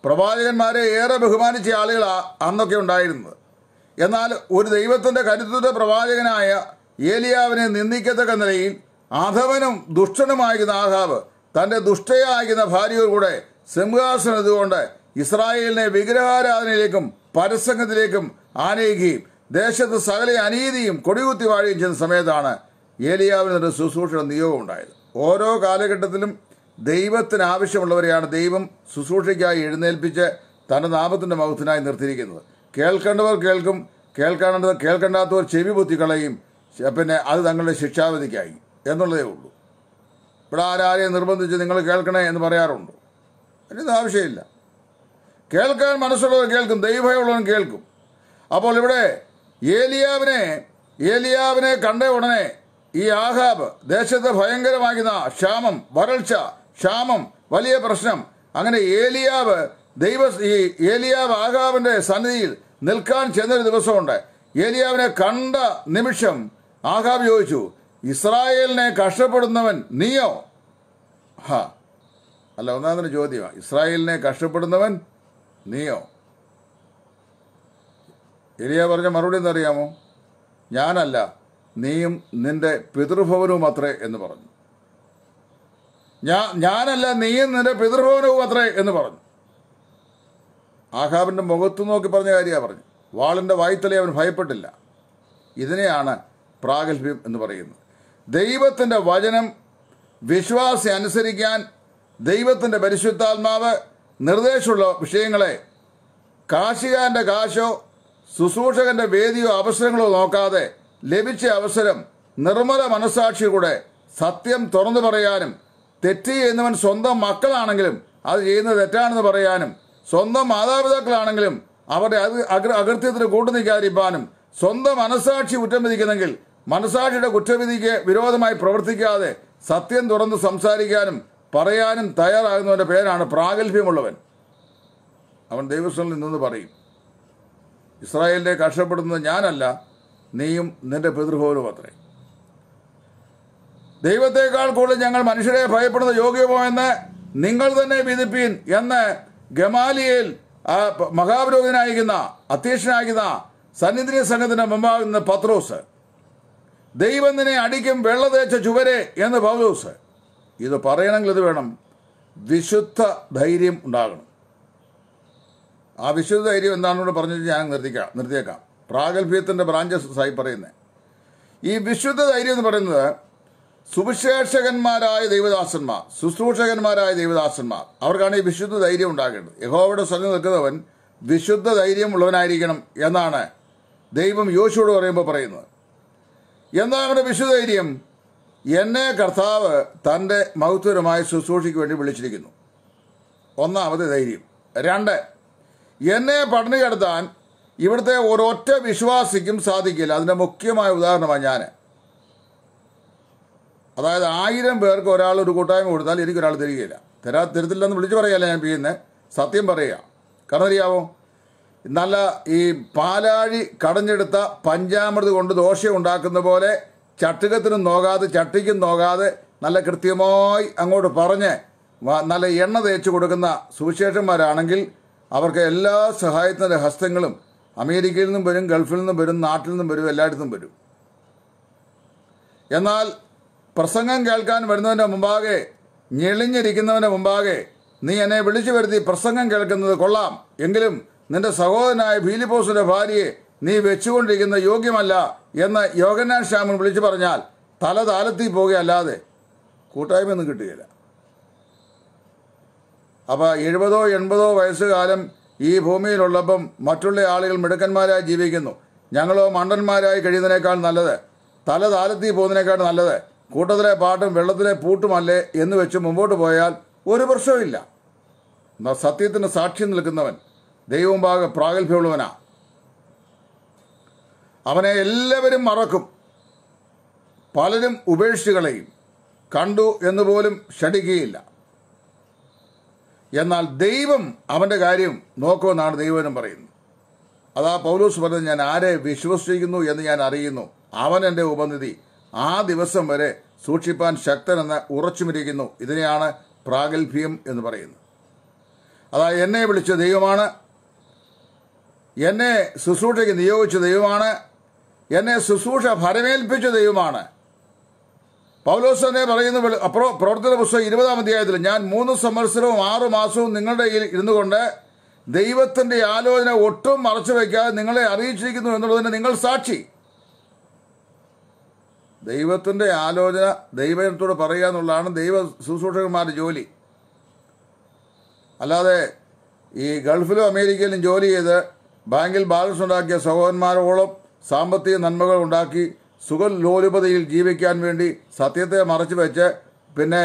പ്രവാചകന്മാരെ ഏറെ ബഹുമാനിച്ച ആളുകളാ അന്നൊക്കെ ഉണ്ടായിരുന്നത് എന്നാൽ ഒരു ദൈവത്തിൻ്റെ കരുത്തുറ്റ പ്രവാചകനായ ഏലിയാവിനെ നിന്ദിക്കത്തക്ക നിലയിൽ അധവനും ദുഷ്ടനുമായിരുന്ന ആഹാവ് തൻ്റെ ദുഷ്ടയായിരുന്ന ഭാര്യയോട് കൂടെ സിംഹാസനത്തുകൊണ്ട് ഇസ്രായേലിനെ വിഗ്രഹാരാധനയിലേക്കും പരസംഗത്തിലേക്കും ആനയിക്കുകയും ദേശത്ത് സകല അനീതിയും കൊടികുത്തി വാഴുകയും ചെയ്യുന്ന സമയത്താണ് ഏലിയാവിന് ഒരു ശുശ്രൂഷയുടെ നിയോഗം ഉണ്ടായത് ഓരോ കാലഘട്ടത്തിലും ദൈവത്തിന് ആവശ്യമുള്ളവരെയാണ് ദൈവം ശുശ്രൂഷയ്ക്കായി എഴുന്നേൽപ്പിച്ച് തൻ്റെ നാമത്തിൻ്റെ മൗത്തിനായി നിർത്തിയിരിക്കുന്നത് കേൾക്കേണ്ടവർ കേൾക്കും കേൾക്കേണ്ടത് കേൾക്കേണ്ടാത്തവർ ചെവി പൊത്തിക്കളയും പിന്നെ അത് തങ്ങളുടെ ശിക്ഷാവിധിക്കായി എന്നുള്ളതേ ഉള്ളൂ ഇവിടെ ആരാരെയും നിർബന്ധിച്ച് നിങ്ങൾ കേൾക്കണേ എന്ന് പറയാറുണ്ട് അതിനൊന്നും ആവശ്യമില്ല കേൾക്കാൻ മനസ്സുള്ളവർ കേൾക്കും ദൈവമുള്ളവൻ കേൾക്കും അപ്പോൾ ഇവിടെ ഏലിയാവിനെ ഏലിയാവിനെ കണ്ട ഉടനെ ഈ ആഹാബ് ദേശത്ത് ഭയങ്കരമാകുന്ന ക്ഷാമം വരൾച്ച ക്ഷാമം വലിയ പ്രശ്നം അങ്ങനെ ഏലിയാവ് ദൈവ ഈ ഏലിയാവ് ആഹാവിന്റെ സന്നിധിയിൽ നിൽക്കാൻ ചെന്നൊരു ദിവസമുണ്ട് ഏലിയാവിനെ കണ്ട നിമിഷം ആഹാബ് ചോദിച്ചു ഇസ്രായേലിനെ കഷ്ടപ്പെടുന്നവൻ നീയോ ഹാ അല്ല ഒന്നാമതൊരു ചോദ്യമാണ് ഇസ്രായേലിനെ കഷ്ടപ്പെടുന്നവൻ നീയോ എലിയ പറഞ്ഞ മറുപടി എന്തറിയാമോ ഞാനല്ല നീയും നിന്റെ പിതൃഭവനവും അത്രേ എന്ന് പറഞ്ഞു ഞാൻ ഞാനല്ല നീയും നിന്റെ പിതൃഭവനവും അത്രേ എന്ന് പറഞ്ഞു ആഹാബിൻ്റെ മുഖത്ത് നോക്കി പറഞ്ഞ കാര്യമാണ് പറഞ്ഞു വാളിൻ്റെ വായ്ത്തലെ അവൻ ഭയപ്പെട്ടില്ല ഇതിനെയാണ് പ്രാഗൽഭ്യം എന്ന് പറയുന്നത് ദൈവത്തിൻ്റെ വചനം വിശ്വാസി അനുസരിക്കാൻ ദൈവത്തിൻ്റെ പരിശുദ്ധാത്മാവ് നിർദ്ദേശമുള്ള വിഷയങ്ങളെ കാശികാരൻ്റെ കാശോ ശുശ്രൂഷകന്റെ വേദിയോ അവസരങ്ങളോ നോക്കാതെ ലഭിച്ച അവസരം നിർമ്മല മനസാക്ഷിയുടെ സത്യം തുറന്നു പറയാനും തെറ്റ് ചെയ്യുന്നവൻ സ്വന്തം മക്കളാണെങ്കിലും അത് ചെയ്യുന്നത് തെറ്റാണെന്ന് പറയാനും സ്വന്തം മാതാപിതാക്കളാണെങ്കിലും അവരുടെ അകൃ അകൃത്യത്തിന് കൂട്ടുനിൽക്കാതിരിക്കാനും സ്വന്തം മനസാക്ഷി കുറ്റം വിധിക്കുന്നെങ്കിൽ മനസാക്ഷിയുടെ കുറ്റവിധിക്ക് വിരോധമായി പ്രവർത്തിക്കാതെ സത്യം തുറന്ന് സംസാരിക്കാനും പറയാനും തയ്യാറാകുന്നവന്റെ പേരാണ് പ്രാഗൽഭ്യമുള്ളവൻ അവൻ ദൈവസ്വനിൽ നിന്നെന്ന് പറയും ഇസ്രായേലിനെ കഷ്ടപ്പെടുന്നത് ഞാനല്ല നീയും നിന്റെ പിതൃഭവനും അത്രേ ദൈവത്തെക്കാൾ കൂടുതൽ ഞങ്ങൾ മനുഷ്യരെ ഭയപ്പെടുന്ന യോഗ്യമോ എന്ന് നിങ്ങൾ തന്നെ വിധിപ്പീൻ എന്ന് ഗമാലിയയിൽ മഹാപുരോഹിതനായിരിക്കുന്ന അധ്യക്ഷനായിരിക്കുന്ന സന്നിധിനി സംഘത്തിന്റെ മുമ്പാകുന്ന പത്രോസ് ദൈവം നിന്നെ അടിക്കും വെള്ള തേച്ച ചുവരെ എന്ന് പൗലോസ് ഇത് പറയണമെങ്കിൽ ഇത് വേണം വിശുദ്ധ ധൈര്യം ഉണ്ടാകണം ആ വിശുദ്ധ ധൈര്യം കൂടെ പറഞ്ഞു ഞാൻ നിർത്തിക്കാം നിർത്തിയേക്കാം പ്രാഗൽഭ്യത്തിൻ്റെ ബ്രാഞ്ചസ് ആയി പറയുന്നത് ഈ വിശുദ്ധ ധൈര്യം എന്ന് പറയുന്നത് സുവിശേഷകന്മാരായ ദൈവദാസന്മാർ ശുശ്രൂഷകന്മാരായ ദൈവദാസന്മാർ അവർക്കാണ് ഈ വിശുദ്ധ ധൈര്യം ഉണ്ടാകേണ്ടത് യഹോവയുടെ സ്വയം നിൽക്കുന്നവൻ വിശുദ്ധ ധൈര്യമുള്ളവനായിരിക്കണം എന്നാണ് ദൈവം യോശുവോട് പറയുമ്പോൾ പറയുന്നത് എന്താ അവരുടെ വിശുദ്ധ ധൈര്യം എന്നെ കർത്താവ് തൻ്റെ മൗത്വരമായ ശുശ്രൂഷയ്ക്ക് വേണ്ടി വിളിച്ചിരിക്കുന്നു ഒന്നാമത് ധൈര്യം രണ്ട് എന്നെ പഠനം കിടത്താൻ ഇവിടുത്തെ ഒരൊറ്റ വിശ്വാസിക്കും സാധിക്കില്ല അതിൻ്റെ മുഖ്യമായ ഉദാഹരണമാണ് ഞാൻ അതായത് ആയിരം പേർക്ക് ഒരാൾ ഒരു കൂട്ടായ്മ കൊടുത്താൽ എനിക്ക് ഒരാൾ തരികയില്ല തരാ തരത്തില്ലെന്ന് വിളിച്ചു പറയല്ല ഞാൻ പിന്നെ സത്യം പറയുക കാരണം അറിയാമോ നല്ല ഈ പാലാഴി കടഞ്ഞെടുത്ത പഞ്ചാമൃത് കൊണ്ട് ദോഷം ഉണ്ടാക്കുന്ന പോലെ ചട്ടുകത്തിനും നോക്കാതെ ചട്ടിക്കും നോക്കാതെ നല്ല കൃത്യമായി അങ്ങോട്ട് പറഞ്ഞ് നല്ല എണ്ണ തേച്ച് കൊടുക്കുന്ന സുവിശേഷന്മാരാണെങ്കിൽ അവർക്ക് എല്ലാ സഹായത്തിൻ്റെ ഹസ്തങ്ങളും അമേരിക്കയിൽ നിന്നും വരും ഗൾഫിൽ നിന്നും വരും നാട്ടിൽ നിന്നും വരും എല്ലായിടത്തും വരും എന്നാൽ പ്രസംഗം കേൾക്കാൻ വരുന്നവൻ്റെ മുമ്പാകെ ഞെളിഞ്ഞിരിക്കുന്നവൻ്റെ മുമ്പാകെ നീ എന്നെ വിളിച്ചു വരുത്തി പ്രസംഗം കേൾക്കുന്നത് കൊള്ളാം എങ്കിലും നിന്റെ സഹോദരനായ ഭീലിപോസിന്റെ ഭാര്യയെ നീ വെച്ചുകൊണ്ടിരിക്കുന്ന യോഗ്യമല്ല എന്ന് യോഗനാൻ ശ്യാമൻ വിളിച്ചു പറഞ്ഞാൽ തല താലത്തിൽ പോകുകയല്ലാതെ കൂട്ടായ്മയൊന്നും കിട്ടുകയില്ല അപ്പോൾ എഴുപതോ എൺപതോ വയസ്സുകാലം ഈ ഭൂമിയിലുള്ളപ്പം മറ്റുള്ള ആളുകൾ മിടുക്കന്മാരായി ജീവിക്കുന്നു ഞങ്ങളോ മണ്ടന്മാരായി കഴിയുന്നതിനേക്കാൾ നല്ലത് തല താലത്തിൽ പോകുന്നതിനേക്കാൾ നല്ലത് കൂട്ടത്തിലെ പാട്ടും വെള്ളത്തിലെ പൂട്ടുമല്ലേ എന്ന് വെച്ച് മുമ്പോട്ട് പോയാൽ ഒരു പ്രശ്നവുമില്ല എന്നാൽ സത്യത്തിന് സാക്ഷ്യം നിൽക്കുന്നവൻ ദൈവമുമ്പാകെ പ്രാഗൽഭ്യമുള്ളവനാ അവനെ എല്ലാവരും മറക്കും പലരും ഉപേക്ഷിച്ചു കണ്ടു കണ്ടു എന്നുപോലും ഷടിക്കുകയില്ല എന്നാൽ ദൈവം അവൻ്റെ കാര്യം നോക്കുമെന്നാണ് ദൈവനും പറയുന്നത് അതാ പൗലൂസ് പറഞ്ഞത് ഞാൻ ആരെ വിശ്വസിക്കുന്നു എന്ന് ഞാൻ അറിയുന്നു അവൻ എൻ്റെ ഉപനിധി ആ ദിവസം വരെ സൂക്ഷിപ്പാൻ ശക്തനെന്ന് ഉറച്ചുമിരിക്കുന്നു ഇതിനെയാണ് പ്രാഗൽഭ്യം എന്ന് പറയുന്നത് അതായത് എന്നെ വിളിച്ച ദൈവമാണ് എന്നെ ശുശ്രൂഷയ്ക്ക് നിയോഗിച്ച ദൈവമാണ് എന്നെ ശുശ്രൂഷ ഫലമേൽപ്പിച്ച ദൈവമാണ് പൗലോസ് തന്നെ പറയുന്ന അപ്രോ പ്രവർത്തന പുസ്തകം ഇരുപതാം അധ്യായത്തിൽ ഞാൻ മൂന്ന് സംവത്സരവും ആറു മാസവും നിങ്ങളുടെ കയ്യിൽ ഇരുന്നു കൊണ്ട് ദൈവത്തിന്റെ ആലോചന ഒട്ടും മറച്ചു വയ്ക്കാതെ നിങ്ങളെ അറിയിച്ചിരിക്കുന്നു എന്നുള്ളതിന് നിങ്ങൾ സാക്ഷി ദൈവത്തിൻ്റെ ആലോചന ദൈവത്തോട് പറയുക എന്നുള്ളതാണ് ദൈവ ശുശ്രൂഷകന്മാരുടെ ജോലി അല്ലാതെ ഈ ഗൾഫിലും അമേരിക്കയിലും ജോലി ചെയ്ത് ബാങ്കിൽ ബാലൻസ് ഉണ്ടാക്കിയ സഹോദരന്മാരോളം സാമ്പത്തിക നന്മകൾ ഉണ്ടാക്കി സുഖലോലുപതയിൽ ജീവിക്കാൻ വേണ്ടി സത്യത്തെ മറച്ചു വെച്ച് പിന്നെ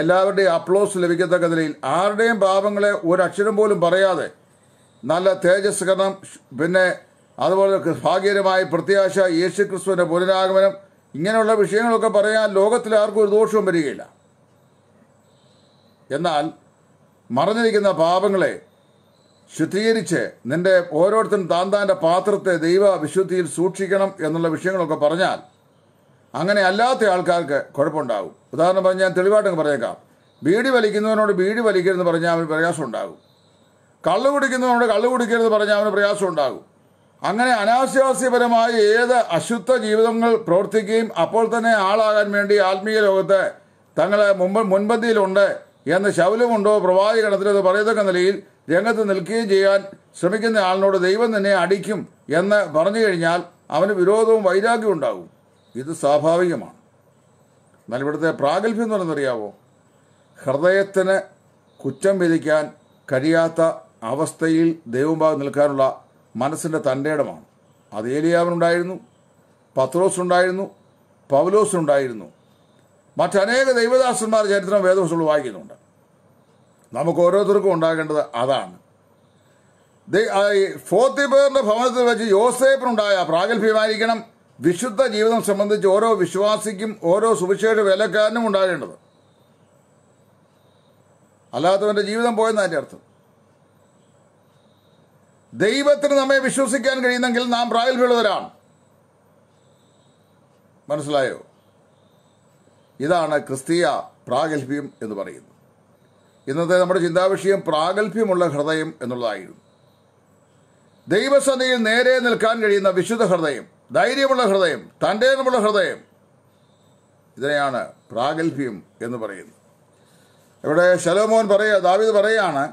എല്ലാവരുടെയും അപ്ലോസ് ലഭിക്കത്തക്ക നിലയിൽ ആരുടെയും പാപങ്ങളെ ഒരക്ഷരം പോലും പറയാതെ നല്ല തേജസ്കരണം പിന്നെ അതുപോലെ ഭാഗ്യകരമായ പ്രത്യാശ യേശുക്രിസ്തുവിൻ്റെ പുനരാഗമനം ഇങ്ങനെയുള്ള വിഷയങ്ങളൊക്കെ പറയാൻ ലോകത്തിൽ ആർക്കും ഒരു ദോഷവും വരികയില്ല എന്നാൽ മറഞ്ഞിരിക്കുന്ന പാപങ്ങളെ ശുദ്ധീകരിച്ച് നിന്റെ ഓരോരുത്തരും താൻ താൻ്റെ പാത്രത്തെ ദൈവ വിശുദ്ധിയിൽ സൂക്ഷിക്കണം എന്നുള്ള വിഷയങ്ങളൊക്കെ പറഞ്ഞാൽ അങ്ങനെ അല്ലാത്ത ആൾക്കാർക്ക് കുഴപ്പമുണ്ടാകും ഉദാഹരണം പറഞ്ഞാൽ ഞാൻ തെളിവായിട്ട് പറഞ്ഞേക്കാം ബീഡി വലിക്കുന്നവനോട് ബീഡി വലിക്കരുതെന്ന് പറഞ്ഞാൽ അവന് പ്രയാസം ഉണ്ടാകും കള്ളു കുടിക്കുന്നവനോട് കള്ളു കുടിക്കരുത് പറഞ്ഞാൽ അവന് പ്രയാസം ഉണ്ടാകും അങ്ങനെ അനാശാസ്യപരമായ ഏത് അശുദ്ധ ജീവിതങ്ങൾ പ്രവർത്തിക്കുകയും അപ്പോൾ തന്നെ ആളാകാൻ വേണ്ടി ആത്മീയ ലോകത്ത് തങ്ങളെ മുമ്പ് മുൻപന്തിയിലുണ്ട് എന്ന് ശൗലമുണ്ടോ പ്രവാചകണത്തിൽ അത് പറയത്തക്ക നിലയിൽ രംഗത്ത് നിൽക്കുകയും ചെയ്യാൻ ശ്രമിക്കുന്ന ആളിനോട് ദൈവം തന്നെ അടിക്കും എന്ന് പറഞ്ഞു കഴിഞ്ഞാൽ അവന് വിരോധവും വൈരാഗ്യവും ഉണ്ടാകും ഇത് സ്വാഭാവികമാണ് എന്നാൽ ഇവിടുത്തെ പ്രാഗൽഭ്യം എന്ന് പറയുന്നറിയാവോ ഹൃദയത്തിന് കുറ്റം വിധിക്കാൻ കഴിയാത്ത അവസ്ഥയിൽ ദൈവം നിൽക്കാനുള്ള മനസ്സിൻ്റെ തൻ്റെയിടമാണ് അത് ഏലിയാവിനുണ്ടായിരുന്നു പത്രോസിനുണ്ടായിരുന്നു പൗലോസിനുണ്ടായിരുന്നു മറ്റനേക ദൈവദാസന്മാർ ചരിത്രം വേദവശങ്ങൾ വായിക്കുന്നുണ്ട് നമുക്ക് ഓരോരുത്തർക്കും ഉണ്ടാകേണ്ടത് അതാണ് ഫോത്തിബേറിന്റെ ഭവനത്തിൽ വെച്ച് യോസേപ്പിനുണ്ടായ പ്രാഗൽഭ്യമായിരിക്കണം വിശുദ്ധ ജീവിതം സംബന്ധിച്ച് ഓരോ വിശ്വാസിക്കും ഓരോ സുവിശേഷ വേലക്കാരനും ഉണ്ടാകേണ്ടത് അല്ലാത്തവന്റെ ജീവിതം പോയെന്നതിൻ്റെ അർത്ഥം ദൈവത്തിന് നമ്മെ വിശ്വസിക്കാൻ കഴിയുന്നെങ്കിൽ നാം വിളവരാണ് മനസ്സിലായോ ഇതാണ് ക്രിസ്തീയ പ്രാഗൽഭ്യം എന്ന് പറയുന്നത് ഇന്നത്തെ നമ്മുടെ ചിന്താവിഷയം പ്രാഗൽഭ്യമുള്ള ഹൃദയം എന്നുള്ളതായിരുന്നു ദൈവസന്ധിയിൽ നേരെ നിൽക്കാൻ കഴിയുന്ന വിശുദ്ധ ഹൃദയം ധൈര്യമുള്ള ഹൃദയം തൻ്റേതുമുള്ള ഹൃദയം ഇതിനെയാണ് പ്രാഗൽഭ്യം എന്ന് പറയുന്നത് ഇവിടെ ശലോമോൻ പറയുക ദാവിദ് പറയുകയാണ്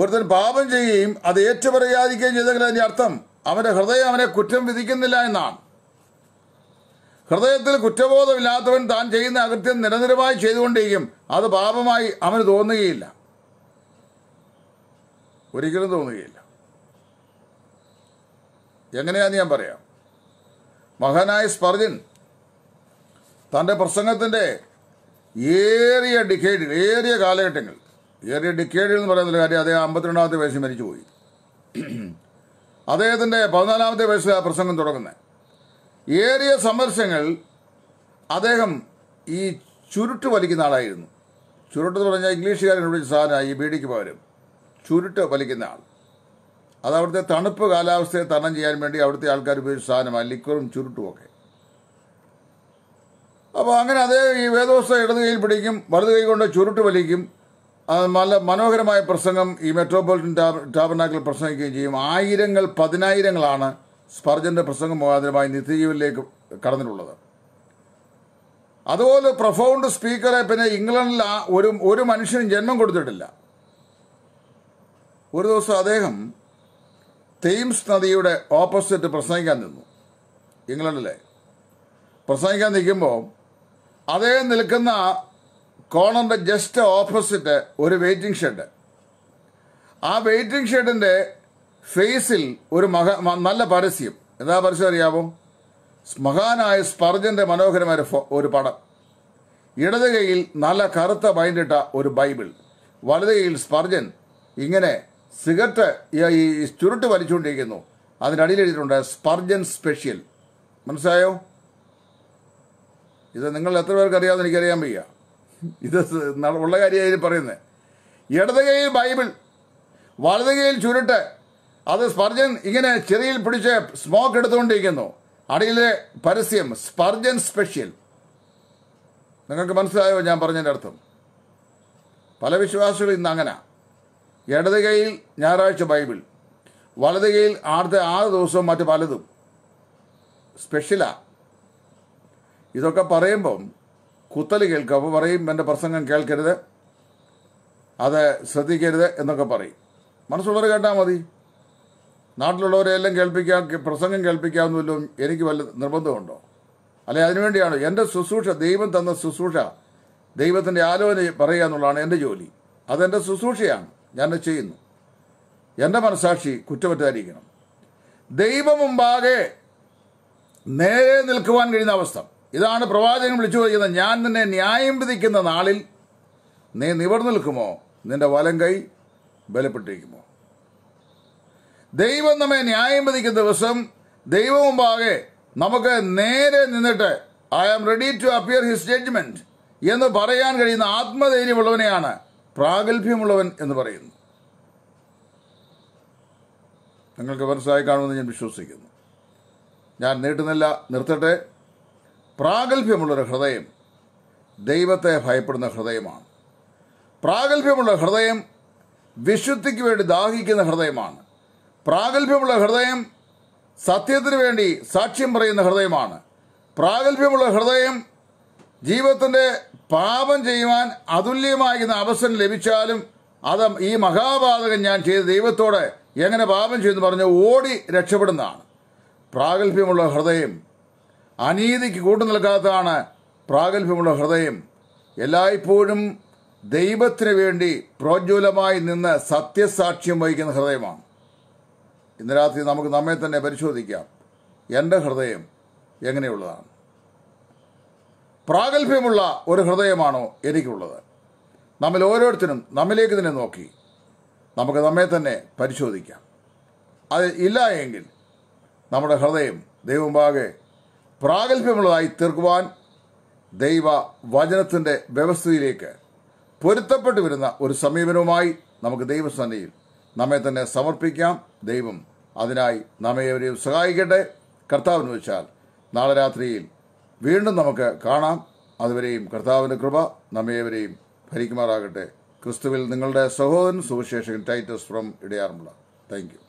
ഒരുത്തൻ പാപം ചെയ്യുകയും അത് ഏറ്റുപറയാതിരിക്കുകയും ചെയ്തെങ്കിൽ അതിൻ്റെ അർത്ഥം അവൻ്റെ ഹൃദയം അവനെ കുറ്റം വിധിക്കുന്നില്ല എന്നാണ് ഹൃദയത്തിൽ കുറ്റബോധമില്ലാത്തവൻ താൻ ചെയ്യുന്ന അകൃത്യം നിരന്തരമായി ചെയ്തുകൊണ്ടിരിക്കും അത് പാപമായി അവന് തോന്നുകയില്ല ഒരിക്കലും തോന്നുകയില്ല എങ്ങനെയാന്ന് ഞാൻ പറയാം മഹാനായ സ്പർജൻ തൻ്റെ പ്രസംഗത്തിൻ്റെ ഏറിയ ഡിക്കേഡുകൾ ഏറിയ കാലഘട്ടങ്ങൾ ഏറിയ ഡിക്കേഡിൽ എന്ന് ഒരു കാര്യം അദ്ദേഹം അമ്പത്തിരണ്ടാമത്തെ വയസ്സിൽ മരിച്ചുപോയി അദ്ദേഹത്തിൻ്റെ പതിനാലാമത്തെ വയസ്സിലാണ് പ്രസംഗം തുടങ്ങുന്നത് ഏറിയ സമർശങ്ങൾ അദ്ദേഹം ഈ ചുരുട്ട് വലിക്കുന്ന ആളായിരുന്നു ചുരുട്ട് എന്ന് പറഞ്ഞാൽ ഇംഗ്ലീഷുകാരൻ വിളിച്ച സാധനമായി ഈ ബീഡിക്ക് പകരം ചുരുട്ട് വലിക്കുന്ന ആൾ അത് അവിടുത്തെ തണുപ്പ് കാലാവസ്ഥയെ തരണം ചെയ്യാൻ വേണ്ടി അവിടുത്തെ ആൾക്കാർ ഉപയോഗിച്ച സാധനമാണ് ലിക്വറും ചുരുട്ടുമൊക്കെ അപ്പോൾ അങ്ങനെ അതേ ഈ വേദോസ്ത ഇടത് കയ്യിൽ പിടിക്കും വലത് കൈ കൊണ്ട് ചുരുട്ട് വലിക്കും നല്ല മനോഹരമായ പ്രസംഗം ഈ മെട്രോപൊളിറ്റൻ ടാബർനാക്കിൽ പ്രസംഗിക്കുകയും ചെയ്യും ആയിരങ്ങൾ പതിനായിരങ്ങളാണ് സ്പർജൻ്റെ പ്രസംഗം മുഖാന്തരമായി നിത്യജീവനിലേക്ക് കടന്നിട്ടുള്ളത് അതുപോലെ പ്രൊഫൗണ്ട് സ്പീക്കറെ പിന്നെ ഇംഗ്ലണ്ടിൽ ഒരു ഒരു മനുഷ്യനും ജന്മം കൊടുത്തിട്ടില്ല ഒരു ദിവസം അദ്ദേഹം തെയിംസ് നദിയുടെ ഓപ്പോസിറ്റ് പ്രസംഗിക്കാൻ നിന്നു ഇംഗ്ലണ്ടിലെ പ്രസംഗിക്കാൻ നിൽക്കുമ്പോൾ അദ്ദേഹം നിൽക്കുന്ന കോണന്റെ ജസ്റ്റ് ഓപ്പോസിറ്റ് ഒരു വെയിറ്റിംഗ് ഷെഡ് ആ വെയിറ്റിംഗ് ഷെഡിന്റെ ഫേസിൽ ഒരു മഹ നല്ല പരസ്യം എന്താ പരസ്യം അറിയാവോ മഹാനായ സ്പർജന്റെ മനോഹരമായ ഒരു പടം ഇടത് നല്ല കറുത്ത ബൈൻഡിട്ട ഒരു ബൈബിൾ വലത് സ്പർജൻ ഇങ്ങനെ സിഗരറ്റ് ഈ ചുരുട്ട് വലിച്ചുകൊണ്ടിരിക്കുന്നു അതിനടിയിൽ എഴുതിയിട്ടുണ്ട് സ്പർജൻ സ്പെഷ്യൽ മനസ്സിലായോ ഇത് നിങ്ങൾ എത്ര പേർക്ക് അറിയാമെന്ന് എനിക്കറിയാൻ വയ്യ ഇത് ഉള്ള കാര്യമായാലും പറയുന്നത് ഇടത് കൈയിൽ ബൈബിൾ വലത് കൈയിൽ ചുരുട്ട് അത് സ്പർജൻ ഇങ്ങനെ ചെറിയിൽ പിടിച്ച് സ്മോക്ക് എടുത്തുകൊണ്ടിരിക്കുന്നു അടിയിലെ പരസ്യം സ്പർജൻ സ്പെഷ്യൽ നിങ്ങൾക്ക് മനസ്സിലായോ ഞാൻ പറഞ്ഞതിൻ്റെ അർത്ഥം പല വിശ്വാസികളും ഇന്ന് അങ്ങനെ ഇടത് കൈയിൽ ഞായറാഴ്ച ബൈബിൾ വലത് കൈയിൽ ആദ്യത്തെ ആറ് ദിവസവും മറ്റ് പലതും സ്പെഷ്യലാണ് ഇതൊക്കെ പറയുമ്പം കുത്തൽ കേൾക്കുക അപ്പോൾ പറയും എൻ്റെ പ്രസംഗം കേൾക്കരുത് അത് ശ്രദ്ധിക്കരുത് എന്നൊക്കെ പറയും മനസ്സുള്ളവർ കേട്ടാൽ മതി എല്ലാം കേൾപ്പിക്കാൻ പ്രസംഗം കേൾപ്പിക്കാമെന്നല്ലോ എനിക്ക് വല്ല നിർബന്ധമുണ്ടോ അല്ലെ അതിനുവേണ്ടിയാണ് എൻ്റെ ശുശ്രൂഷ ദൈവം തന്ന ശുശ്രൂഷ ദൈവത്തിൻ്റെ ആലോചന പറയുക എന്നുള്ളതാണ് എൻ്റെ ജോലി അതെൻ്റെ ശുശ്രൂഷയാണ് ഞാൻ ചെയ്യുന്നു എൻ്റെ മനസാക്ഷി കുറ്റമറ്റാതിരിക്കണം ദൈവമുമ്പാകെ നേരെ നിൽക്കുവാൻ കഴിയുന്ന അവസ്ഥ ഇതാണ് പ്രവാചകൻ വിളിച്ചു ചോദിക്കുന്നത് ഞാൻ നിന്നെ ന്യായം വിധിക്കുന്ന നാളിൽ നീ നിവർന്നു നിൽക്കുമോ നിന്റെ വലം കൈ ബലപ്പെട്ടിരിക്കുമോ ദൈവം നമ്മെ ന്യായം വിധിക്കുന്ന ദിവസം ദൈവം മുമ്പാകെ നമുക്ക് നേരെ നിന്നിട്ട് I am ready to appear his judgment എന്ന് പറയാൻ കഴിയുന്ന ആത്മധൈര്യമുള്ളവനെയാണ് പ്രാഗൽഭ്യമുള്ളവൻ എന്ന് പറയുന്നു നിങ്ങൾക്ക് മനസ്സിലായി കാണുമെന്ന് ഞാൻ വിശ്വസിക്കുന്നു ഞാൻ നീട്ടുന്നില്ല നിർത്തട്ടെ പ്രാഗൽഭ്യമുള്ളൊരു ഹൃദയം ദൈവത്തെ ഭയപ്പെടുന്ന ഹൃദയമാണ് പ്രാഗൽഭ്യമുള്ള ഹൃദയം വിശുദ്ധിക്ക് വേണ്ടി ദാഹിക്കുന്ന ഹൃദയമാണ് പ്രാഗൽഭ്യമുള്ള ഹൃദയം സത്യത്തിന് വേണ്ടി സാക്ഷ്യം പറയുന്ന ഹൃദയമാണ് പ്രാഗൽഭ്യമുള്ള ഹൃദയം ജീവിതത്തിൻ്റെ പാപം ചെയ്യുവാൻ അതുല്യമായിരുന്ന അവസരം ലഭിച്ചാലും അത് ഈ മഹാപാതകം ഞാൻ ചെയ്ത ദൈവത്തോട് എങ്ങനെ പാപം ചെയ്യുമെന്ന് പറഞ്ഞ് ഓടി രക്ഷപ്പെടുന്നതാണ് പ്രാഗൽഭ്യമുള്ള ഹൃദയം അനീതിക്ക് കൂട്ടു നൽകാത്തതാണ് പ്രാഗൽഭ്യമുള്ള ഹൃദയം എല്ലായ്പ്പോഴും ദൈവത്തിന് വേണ്ടി പ്രോജ്വലമായി നിന്ന് സത്യസാക്ഷ്യം വഹിക്കുന്ന ഹൃദയമാണ് ഇന്ന് രാത്രി നമുക്ക് നമ്മെ തന്നെ പരിശോധിക്കാം എൻ്റെ ഹൃദയം എങ്ങനെയുള്ളതാണ് പ്രാഗൽഭ്യമുള്ള ഒരു ഹൃദയമാണോ എനിക്കുള്ളത് നമ്മൾ ഓരോരുത്തരും നമ്മിലേക്ക് തന്നെ നോക്കി നമുക്ക് നമ്മെ തന്നെ പരിശോധിക്കാം അത് ഇല്ല എങ്കിൽ നമ്മുടെ ഹൃദയം ദൈവമുമ്പാകെ പ്രാഗൽഭ്യമുള്ളതായി തീർക്കുവാൻ ദൈവ വചനത്തിൻ്റെ വ്യവസ്ഥയിലേക്ക് പൊരുത്തപ്പെട്ടു വരുന്ന ഒരു സമീപനവുമായി നമുക്ക് ദൈവസന്നിധിയിൽ നമ്മെ തന്നെ സമർപ്പിക്കാം ദൈവം അതിനായി നമ്മെ ഒരു സഹായിക്കട്ടെ കർത്താവെന്ന് വെച്ചാൽ നാളെ രാത്രിയിൽ വീണ്ടും നമുക്ക് കാണാം അതുവരെയും കർത്താവിൻ്റെ കൃപ നമ്മേവരെയും ഭരിക്കുമാറാകട്ടെ ക്രിസ്തുവിൽ നിങ്ങളുടെ സഹോദരൻ സുവിശേഷകൻ ടൈറ്റസ് ഫ്രം ഇടയാറുമുള്ള താങ്ക്